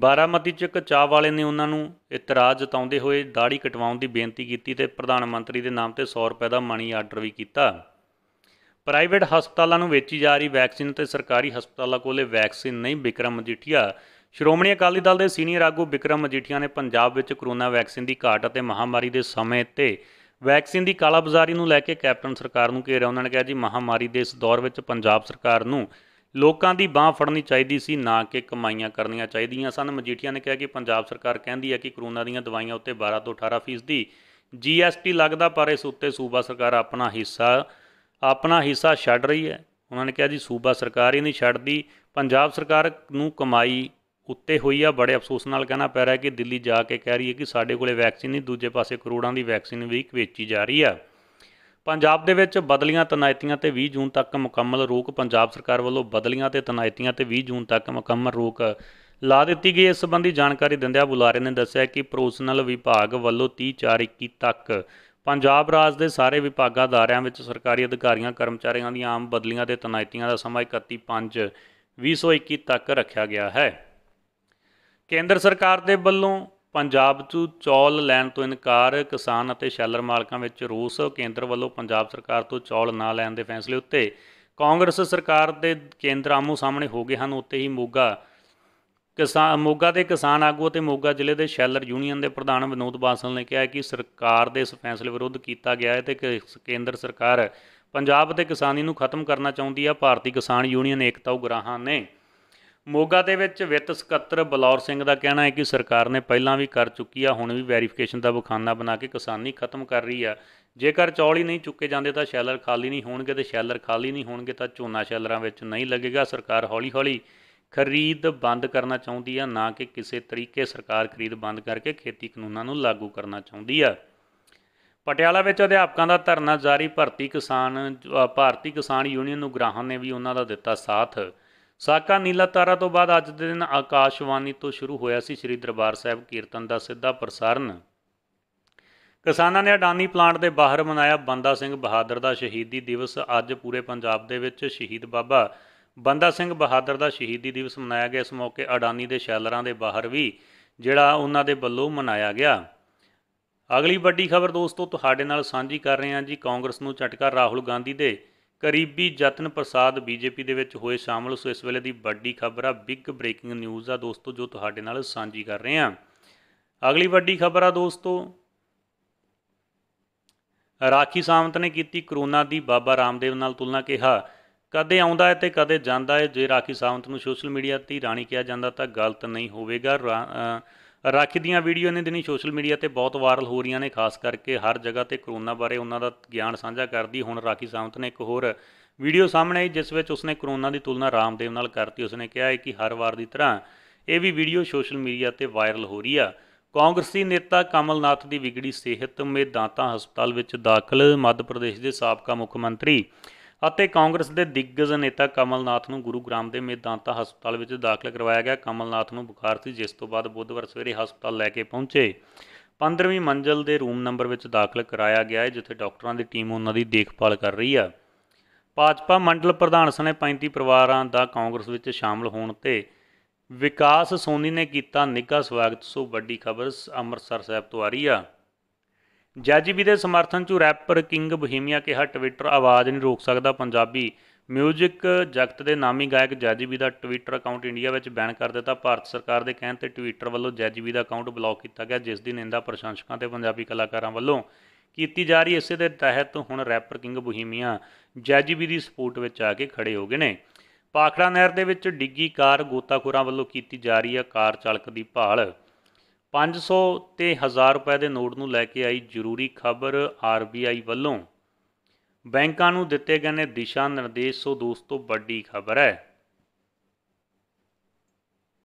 ਬਾਰਾਮਤੀ ਚ ਇੱਕ ਚਾਹ ਵਾਲੇ ਨੇ ਉਹਨਾਂ ਨੂੰ ਇਤਰਾਜ਼ ਜਤਾਉਂਦੇ ਹੋਏ ਦਾੜੀ ਕਟਵਾਉਣ ਦੀ ਬੇਨਤੀ ਕੀਤੀ ਤੇ ਪ੍ਰਧਾਨ ਮੰਤਰੀ ਦੇ ਨਾਮ ਤੇ 100 ਰੁਪਏ ਦਾ ਮਨੀ ਆਰਡਰ ਵੀ ਕੀਤਾ ਪ੍ਰਾਈਵੇਟ ਹਸਪਤਾਲਾਂ ਨੂੰ ਵੇਚੀ ਜਾ ਰਹੀ ਵੈਕਸੀਨ ਤੇ ਸਰਕਾਰੀ ਹਸਪਤਾਲਾਂ ਕੋਲੇ ਵੈਕਸੀਨ ਨਹੀਂ ਵਿਕਰਮ ਮਜੀਠੀਆ ਸ਼੍ਰੋਮਣੀ ਅਕਾਲੀ ਦਲ ਦੇ ਸੀਨੀਅਰ ਆਗੂ ਵਿਕਰਮ ਮਜੀਠੀਆ ਨੇ ਪੰਜਾਬ ਵਿੱਚ ਕਰੋਨਾ ਵੈਕਸੀਨ ਦੀ ਘਾਟ ਅਤੇ ਮਹਾਮਾਰੀ ਦੇ ਸਮੇਂ ਤੇ ਵੈਕਸੀਨ ਦੀ ਕਾਲਾਬਾਜ਼ਾਰੀ ਨੂੰ ਲੈ ਕੇ ਕੈਪਟਨ ਸਰਕਾਰ ਨੂੰ ਘੇਰਿਆ ਉਹਨਾਂ ਨੇ ਕਿਹਾ ਜੀ ਮਹਾਮਾਰੀ ਦੇ ਇਸ ਦੌਰ ਵਿੱਚ ਪੰਜਾਬ ਸਰਕਾਰ ਨੂੰ ਲੋਕਾਂ ਦੀ ਬਾਹ ਫੜਨੀ ਚਾਹੀਦੀ ਸੀ ਨਾ ਕਿ ਕਮਾਈਆਂ ਕਰਨੀਆਂ ਚਾਹੀਦੀਆਂ ਸਨ ਮਜੀਠੀਆ ਨੇ ਕਿਹਾ ਕਿ ਪੰਜਾਬ ਸਰਕਾਰ ਕਹਿੰਦੀ ਹੈ ਕਿ ਕਰੋਨਾ ਦੀਆਂ ਦਵਾਈਆਂ ਉੱਤੇ 12 ਤੋਂ 18% ਦੀ ਜੀਐਸਟੀ ਲੱਗਦਾ ਪਰ ਇਸ ਉੱਤੇ ਸੂਬਾ ਸਰਕਾਰ ਆਪਣਾ ਹਿੱਸਾ ਆਪਣਾ ਹਿੱਸਾ ਛੱਡ ਰਹੀ ਹੈ ਉਹਨਾਂ ਨੇ ਕਿਹਾ ਜੀ ਸੂਬਾ ਸਰਕਾਰ ਹੀ ਨਹੀਂ ਛੱਡਦੀ ਪੰਜਾਬ ਸਰਕਾਰ ਨੂੰ ਕਮਾਈ ਉੱਤੇ ਹੋਈ ਆ ਬੜੇ ਅਫਸੋਸ ਨਾਲ ਕਹਿਣਾ ਪੈ ਰਿਹਾ ਕਿ ਦਿੱਲੀ ਜਾ ਕੇ ਕਹਿ ਰਹੀ ਹੈ ਕਿ ਸਾਡੇ ਕੋਲੇ ਵੈਕਸੀਨ ਨਹੀਂ ਦੂਜੇ ਪਾਸੇ ਕਰੋੜਾਂ ਦੀ ਵੈਕਸੀਨ ਵੀ ਵੇਚੀ ਜਾ ਰਹੀ ਆ ਪੰਜਾਬ ਦੇ ਵਿੱਚ ਬਦਲੀਆਂ ਤਨਾਇਤੀਆਂ ਤੇ 20 ਜੂਨ ਤੱਕ ਮੁਕੰਮਲ ਰੋਕ ਪੰਜਾਬ ਸਰਕਾਰ ਵੱਲੋਂ ਬਦਲੀਆਂ ਤੇ ਤਨਾਇਤੀਆਂ ਤੇ 20 ਜੂਨ ਤੱਕ ਮੁਕੰਮਲ ਰੋਕ ਲਾ ਦਿੱਤੀ ਗਈ ਇਸ ਸੰਬੰਧੀ ਜਾਣਕਾਰੀ ਦਿੰਦਿਆਂ ਬੁਲਾਰੇ ਨੇ ਦੱਸਿਆ ਕਿ ਪ੍ਰੋਸਨਲ ਵਿਭਾਗ ਵੱਲੋਂ 30/4/21 ਤੱਕ ਪੰਜਾਬ ਰਾਜ ਦੇ ਸਾਰੇ ਵਿਭਾਗਾਂ ਦਾਰਿਆਂ ਵਿੱਚ ਸਰਕਾਰੀ ਅਧਿਕਾਰੀਆਂ ਕਰਮਚਾਰੀਆਂ ਦੀਆਂ ਆਮ ਬਦਲੀਆਂ ਤੇ ਤਨਾਇਤੀਆਂ ਦਾ ਸਮਾਂ 31/5/2021 ਤੱਕ ਰੱਖਿਆ ਗਿਆ ਹੈ ਕੇਂਦਰ ਸਰਕਾਰ ਦੇ ਵੱਲੋਂ ਪੰਜਾਬ 'ਚ ਚੌਲ ਲੈਣ ਤੋਂ ਇਨਕਾਰ ਕਿਸਾਨ ਅਤੇ ਸ਼ੈਲਰ ਮਾਲਕਾਂ ਵਿੱਚ ਰੋਸ ਕੇਂਦਰ ਵੱਲੋਂ ਪੰਜਾਬ ਸਰਕਾਰ ਤੋਂ ਚੌਲ ਨਾ ਲੈਣ ਦੇ ਫੈਸਲੇ ਉੱਤੇ ਕਾਂਗਰਸ ਸਰਕਾਰ ਦੇ ਕੇਂਦਰ ਆਮੂ ਸਾਹਮਣੇ ਹੋ ਗਏ ਹਨ ਉੱਤੇ ਹੀ ਮੋਗਾ ਕਿਸਾਨ ਮੋਗਾ ਦੇ ਕਿਸਾਨ ਆਗੂ ਅਤੇ ਮੋਗਾ ਜ਼ਿਲ੍ਹੇ ਦੇ ਸ਼ੈਲਰ ਯੂਨੀਅਨ ਦੇ ਪ੍ਰਧਾਨ ਵਿਨੋਦ ਬਾਸਲ ਨੇ ਕਿਹਾ ਕਿ ਸਰਕਾਰ ਦੇ ਇਸ ਫੈਸਲੇ ਵਿਰੁੱਧ ਕੀਤਾ ਗਿਆ ਹੈ ਤੇ ਕੇਂਦਰ ਸਰਕਾਰ ਪੰਜਾਬ ਦੇ ਕਿਸਾਨੀ ਨੂੰ ਖਤਮ ਕਰਨਾ ਚਾਹੁੰਦੀ ਹੈ ਭਾਰਤੀ ਕਿਸਾਨ ਯੂਨੀਅਨ ਏਕਤਾ ਉਗਰਾਹਾਂ ਨੇ ਮੋਗਾ ਦੇ ਵਿੱਚ ਵਿੱਤ ਸਕੱਤਰ ਬਲੌਰ ਸਿੰਘ ਦਾ ਕਹਿਣਾ ਹੈ ਕਿ ਸਰਕਾਰ ਨੇ ਪਹਿਲਾਂ ਵੀ ਕਰ ਚੁੱਕੀ ਆ ਹੁਣ ਵੀ ਵੈਰੀਫਿਕੇਸ਼ਨ ਦਾ ਬਖਾਨਾ ਬਣਾ ਕੇ ਕਿਸਾਨੀ ਖਤਮ ਕਰ ਰਹੀ ਆ ਜੇਕਰ ਚੌਲ ਹੀ ਨਹੀਂ ਚੁੱਕੇ ਜਾਂਦੇ ਤਾਂ ਸ਼ੈਲਰ ਖਾਲੀ ਨਹੀਂ ਹੋਣਗੇ ਤੇ ਸ਼ੈਲਰ ਖਾਲੀ ਨਹੀਂ ਹੋਣਗੇ ਤਾਂ ਝੋਨਾ ਸ਼ੈਲਰਾਂ ਵਿੱਚ ਨਹੀਂ ਲੱਗੇਗਾ ਸਰਕਾਰ ਹੌਲੀ-ਹੌਲੀ ਖਰੀਦ ਬੰਦ ਕਰਨਾ ਚਾਹੁੰਦੀ ਆ ਨਾ ਕਿ ਕਿਸੇ ਤਰੀਕੇ ਸਰਕਾਰ ਖਰੀਦ ਬੰਦ ਕਰਕੇ ਖੇਤੀ ਕਾਨੂੰਨਾਂ ਨੂੰ ਲਾਗੂ ਕਰਨਾ ਚਾਹੁੰਦੀ ਆ ਪਟਿਆਲਾ ਵਿੱਚ ਅਧਿਆਪਕਾਂ ਦਾ ਧਰਨਾ ਜਾਰੀ ਭਰਤੀ ਕਿਸਾਨ ਭਾਰਤੀ ਕਿਸਾਨ ਯੂਨੀਅਨ ਨੂੰ ਗ੍ਰਾਹਾਂ ਨੇ ਵੀ ਉਹਨਾਂ ਦਾ ਦਿੱਤਾ ਸਾਥ ਸਾਕਾ ਨੀਲਾ ਤਾਰਾ ਤੋਂ ਬਾਅਦ ਅੱਜ ਦੇ ਦਿਨ ਆਕਾਸ਼ਵਾਨੀ ਤੋਂ ਸ਼ੁਰੂ ਹੋਇਆ ਸੀ ਸ੍ਰੀ ਦਰਬਾਰ ਸਾਹਿਬ ਕੀਰਤਨ ਦਾ ਸਿੱਧਾ ਪ੍ਰਸਾਰਣ ਕਿਸਾਨਾਂ ਨੇ ਅਡਾਨੀ ਪਲਾਂਟ ਦੇ ਬਾਹਰ ਮਨਾਇਆ ਬੰਦਾ ਸਿੰਘ ਬਹਾਦਰ ਦਾ ਸ਼ਹੀਦੀ ਦਿਵਸ ਅੱਜ ਪੂਰੇ ਪੰਜਾਬ ਦੇ ਵਿੱਚ ਸ਼ਹੀਦ ਬਾਬਾ ਬੰਦਾ ਸਿੰਘ ਬਹਾਦਰ ਦਾ ਸ਼ਹੀਦੀ ਦਿਵਸ ਮਨਾਇਆ ਗਿਆ ਇਸ ਮੌਕੇ ਅਡਾਨੀ ਦੇ ਸ਼ੈਲਰਾਂ ਦੇ ਬਾਹਰ ਵੀ ਜਿਹੜਾ ਉਹਨਾਂ ਦੇ ਵੱਲੋਂ ਮਨਾਇਆ ਗਿਆ ਅਗਲੀ ਵੱਡੀ ਖਬਰ ਦੋਸਤੋ ਤੁਹਾਡੇ ਨਾਲ ਸਾਂਝੀ ਕਰ ਰਹੇ ਹਾਂ ਜੀ ਕਾਂਗਰਸ ਨੂੰ ਝਟਕਾ ਰਾਹੁਲ ਗਾਂਧੀ ਦੇ ਕਰੀਬੀ ਜਤਨ ਪ੍ਰਸਾਦ ਬੀਜੇਪੀ ਦੇ ਵਿੱਚ ਹੋਏ ਸ਼ਾਮਲ ਸੋ ਇਸ ਵੇਲੇ ਦੀ ਵੱਡੀ ਖਬਰ ਆ ਬਿਗ ਬ੍ਰੇਕਿੰਗ ਨਿਊਜ਼ ਆ ਦੋਸਤੋ ਜੋ ਤੁਹਾਡੇ ਨਾਲ ਸਾਂਝੀ ਕਰ ਰਹੇ ਆ ਅਗਲੀ ਵੱਡੀ ਖਬਰ ਆ ਦੋਸਤੋ ਰਾਖੀ ਸਾਮਤ ਨੇ ਕੀਤੀ ਕਰੋਨਾ ਦੀ ਬਾਬਾ ਰਾਮਦੇਵ ਨਾਲ ਤੁਲਨਾ ਕਿਹਾ ਕਦੇ ਆਉਂਦਾ ਹੈ ਤੇ ਕਦੇ ਜਾਂਦਾ ਹੈ ਜੇ ਰਾਖੀ ਸਾਮਤ ਨੂੰ ਸੋਸ਼ਲ ਮੀਡੀਆ ਤੇ ਰਾਣੀ ਕਿਹਾ ਜਾਂਦਾ ਤਾਂ ਗਲਤ ਨਹੀਂ ਹੋਵੇਗਾ ਰਾਖੀ ਦੀਆਂ ਵੀਡੀਓ ਨੇ ਦਿਨੀ ਸੋਸ਼ਲ ਮੀਡੀਆ ਤੇ ਬਹੁਤ ਵਾਇਰਲ ਹੋ ਰਹੀਆਂ ਨੇ ਖਾਸ ਕਰਕੇ ਹਰ ਜਗ੍ਹਾ ਤੇ ਕਰੋਨਾ ਬਾਰੇ ਉਹਨਾਂ ਦਾ ਗਿਆਨ ਸਾਂਝਾ ਕਰਦੀ ਹੁਣ ਰਾਖੀ ਸਾਵੰਤ ਨੇ ਇੱਕ ਹੋਰ ਵੀਡੀਓ ਸਾਹਮਣੇ ਆਈ ਜਿਸ ਵਿੱਚ ਉਸਨੇ ਕਰੋਨਾ ਦੀ ਤੁਲਨਾ ਰਾਮਦੇਵ ਨਾਲ ਕਰਤੀ ਉਸਨੇ ਕਿਹਾ ਹੈ ਕਿ ਹਰ ਵਾਰ ਦੀ ਤਰ੍ਹਾਂ ਇਹ ਵੀ ਵੀਡੀਓ ਸੋਸ਼ਲ ਮੀਡੀਆ ਤੇ ਵਾਇਰਲ ਹੋ ਰਹੀ ਆ ਕਾਂਗਰਸੀ ਨੇਤਾ ਕਮਲਨਾਥ ਦੀ ਵਿਗੜੀ ਸਿਹਤ ਮੇਦਾਂਤਾ ਹਸਪਤਾਲ ਵਿੱਚ ਦਾਖਲ ਮੱਧ ਪ੍ਰਦੇਸ਼ ਦੇ ਸਾਬਕਾ ਮੁੱਖ ਮੰਤਰੀ ਅਤੇ ਕਾਂਗਰਸ ਦੇ ਦਿੱਗਜ ਨੇਤਾ ਕਮਲਨਾਥ ਨੂੰ ਗੁਰੂਗ੍ਰਾਮ ਦੇ ਮੇਦਾਂਤਾ ਹਸਪਤਾਲ ਵਿੱਚ ਦਾਖਲ ਕਰਵਾਇਆ ਗਿਆ ਕਮਲਨਾਥ ਨੂੰ ਬੁਖਾਰ ਸੀ ਜਿਸ ਤੋਂ ਬਾਅਦ ਬੁੱਧਵਾਰ ਸਵੇਰੇ ਹਸਪਤਾਲ ਲੈ ਕੇ ਪਹੁੰਚੇ 15ਵੀਂ ਮੰਜ਼ਲ ਦੇ ਰੂਮ ਨੰਬਰ ਵਿੱਚ ਦਾਖਲ ਕਰਾਇਆ ਗਿਆ ਹੈ ਜਿੱਥੇ ਡਾਕਟਰਾਂ ਦੀ ਟੀਮ ਉਹਨਾਂ ਦੀ ਦੇਖਭਾਲ ਕਰ ਰਹੀ ਹੈ ਭਾਜਪਾ ਮੰਡਲ ਪ੍ਰਧਾਨ ਸਣੇ 35 ਪਰਿਵਾਰਾਂ ਦਾ ਕਾਂਗਰਸ ਵਿੱਚ ਸ਼ਾਮਲ ਹੋਣ ਤੇ ਵਿਕਾਸ ਸੋਨੀ ਨੇ ਕੀਤਾ ਨਿੱਘਾ ਸਵਾਗਤ ਸੋ ਵੱਡੀ ਖਬਰ ਅੰਮ੍ਰਿਤਸਰ ਸਾਹਿਬ ਤੋਂ ਆ ਰਹੀ ਆ ਜੈਜੀਬੀ ਦੇ ਸਮਰਥਨ 'ਚ ਰੈਪਰ ਕਿੰਗ ਬੋਹੀਮੀਆ ਕਿਹਾ ਟਵਿੱਟਰ ਆਵਾਜ਼ ਨਹੀਂ ਰੋਕ ਸਕਦਾ ਪੰਜਾਬੀ ਮਿਊਜ਼ਿਕ ਜਗਤ ਦੇ ਨਾਮੀ ਗਾਇਕ ਜੈਜੀਬੀ ਦਾ ਟਵਿੱਟਰ ਅਕਾਊਂਟ ਇੰਡੀਆ ਵਿੱਚ ਬੈਨ ਕਰ ਦਿੱਤਾ ਭਾਰਤ ਸਰਕਾਰ ਦੇ ਕਹਿਣ ਤੇ ਟਵਿੱਟਰ ਵੱਲੋਂ ਜੈਜੀਬੀ ਦਾ ਅਕਾਊਂਟ ਬਲੌਕ ਕੀਤਾ ਗਿਆ ਜਿਸ ਦੀ ਨਿੰਦਾ ਪ੍ਰਸ਼ੰਸਕਾਂ ਤੇ ਪੰਜਾਬੀ ਕਲਾਕਾਰਾਂ ਵੱਲੋਂ ਕੀਤੀ ਜਾ ਰਹੀ ਇਸੇ ਦੇ ਤਹਿਤ ਹੁਣ ਰੈਪਰ ਕਿੰਗ ਬੋਹੀਮੀਆ ਜੈਜੀਬੀ ਦੀ ਸਪੋਰਟ ਵਿੱਚ ਆ ਕੇ ਖੜੇ ਹੋ ਗਏ ਨੇ ਪਾਖੜਾ ਨਹਿਰ ਦੇ ਵਿੱਚ ਡਿੱਗੀ ਕਾਰ ਗੋਤਾਖੋਰਾਂ ਵੱਲੋਂ ਕੀਤੀ ਜਾ ਰਹੀ ਹੈ ਕਾਰ ਚਾਲਕ ਦੀ ਭਾਲ 500 ਤੇ 1000 ਰੁਪਏ ਦੇ ਨੋਟ ਨੂੰ ਲੈ ਕੇ ਆਈ ਜ਼ਰੂਰੀ ਖਬਰ ਆਰਬੀਆਈ ਵੱਲੋਂ ਬੈਂਕਾਂ ਨੂੰ ਦਿੱਤੇ ਗਏ ਨੇ ਦਿਸ਼ਾ ਨਿਰਦੇਸ਼ ਸੋ ਦੋਸਤੋ ਵੱਡੀ ਖਬਰ ਹੈ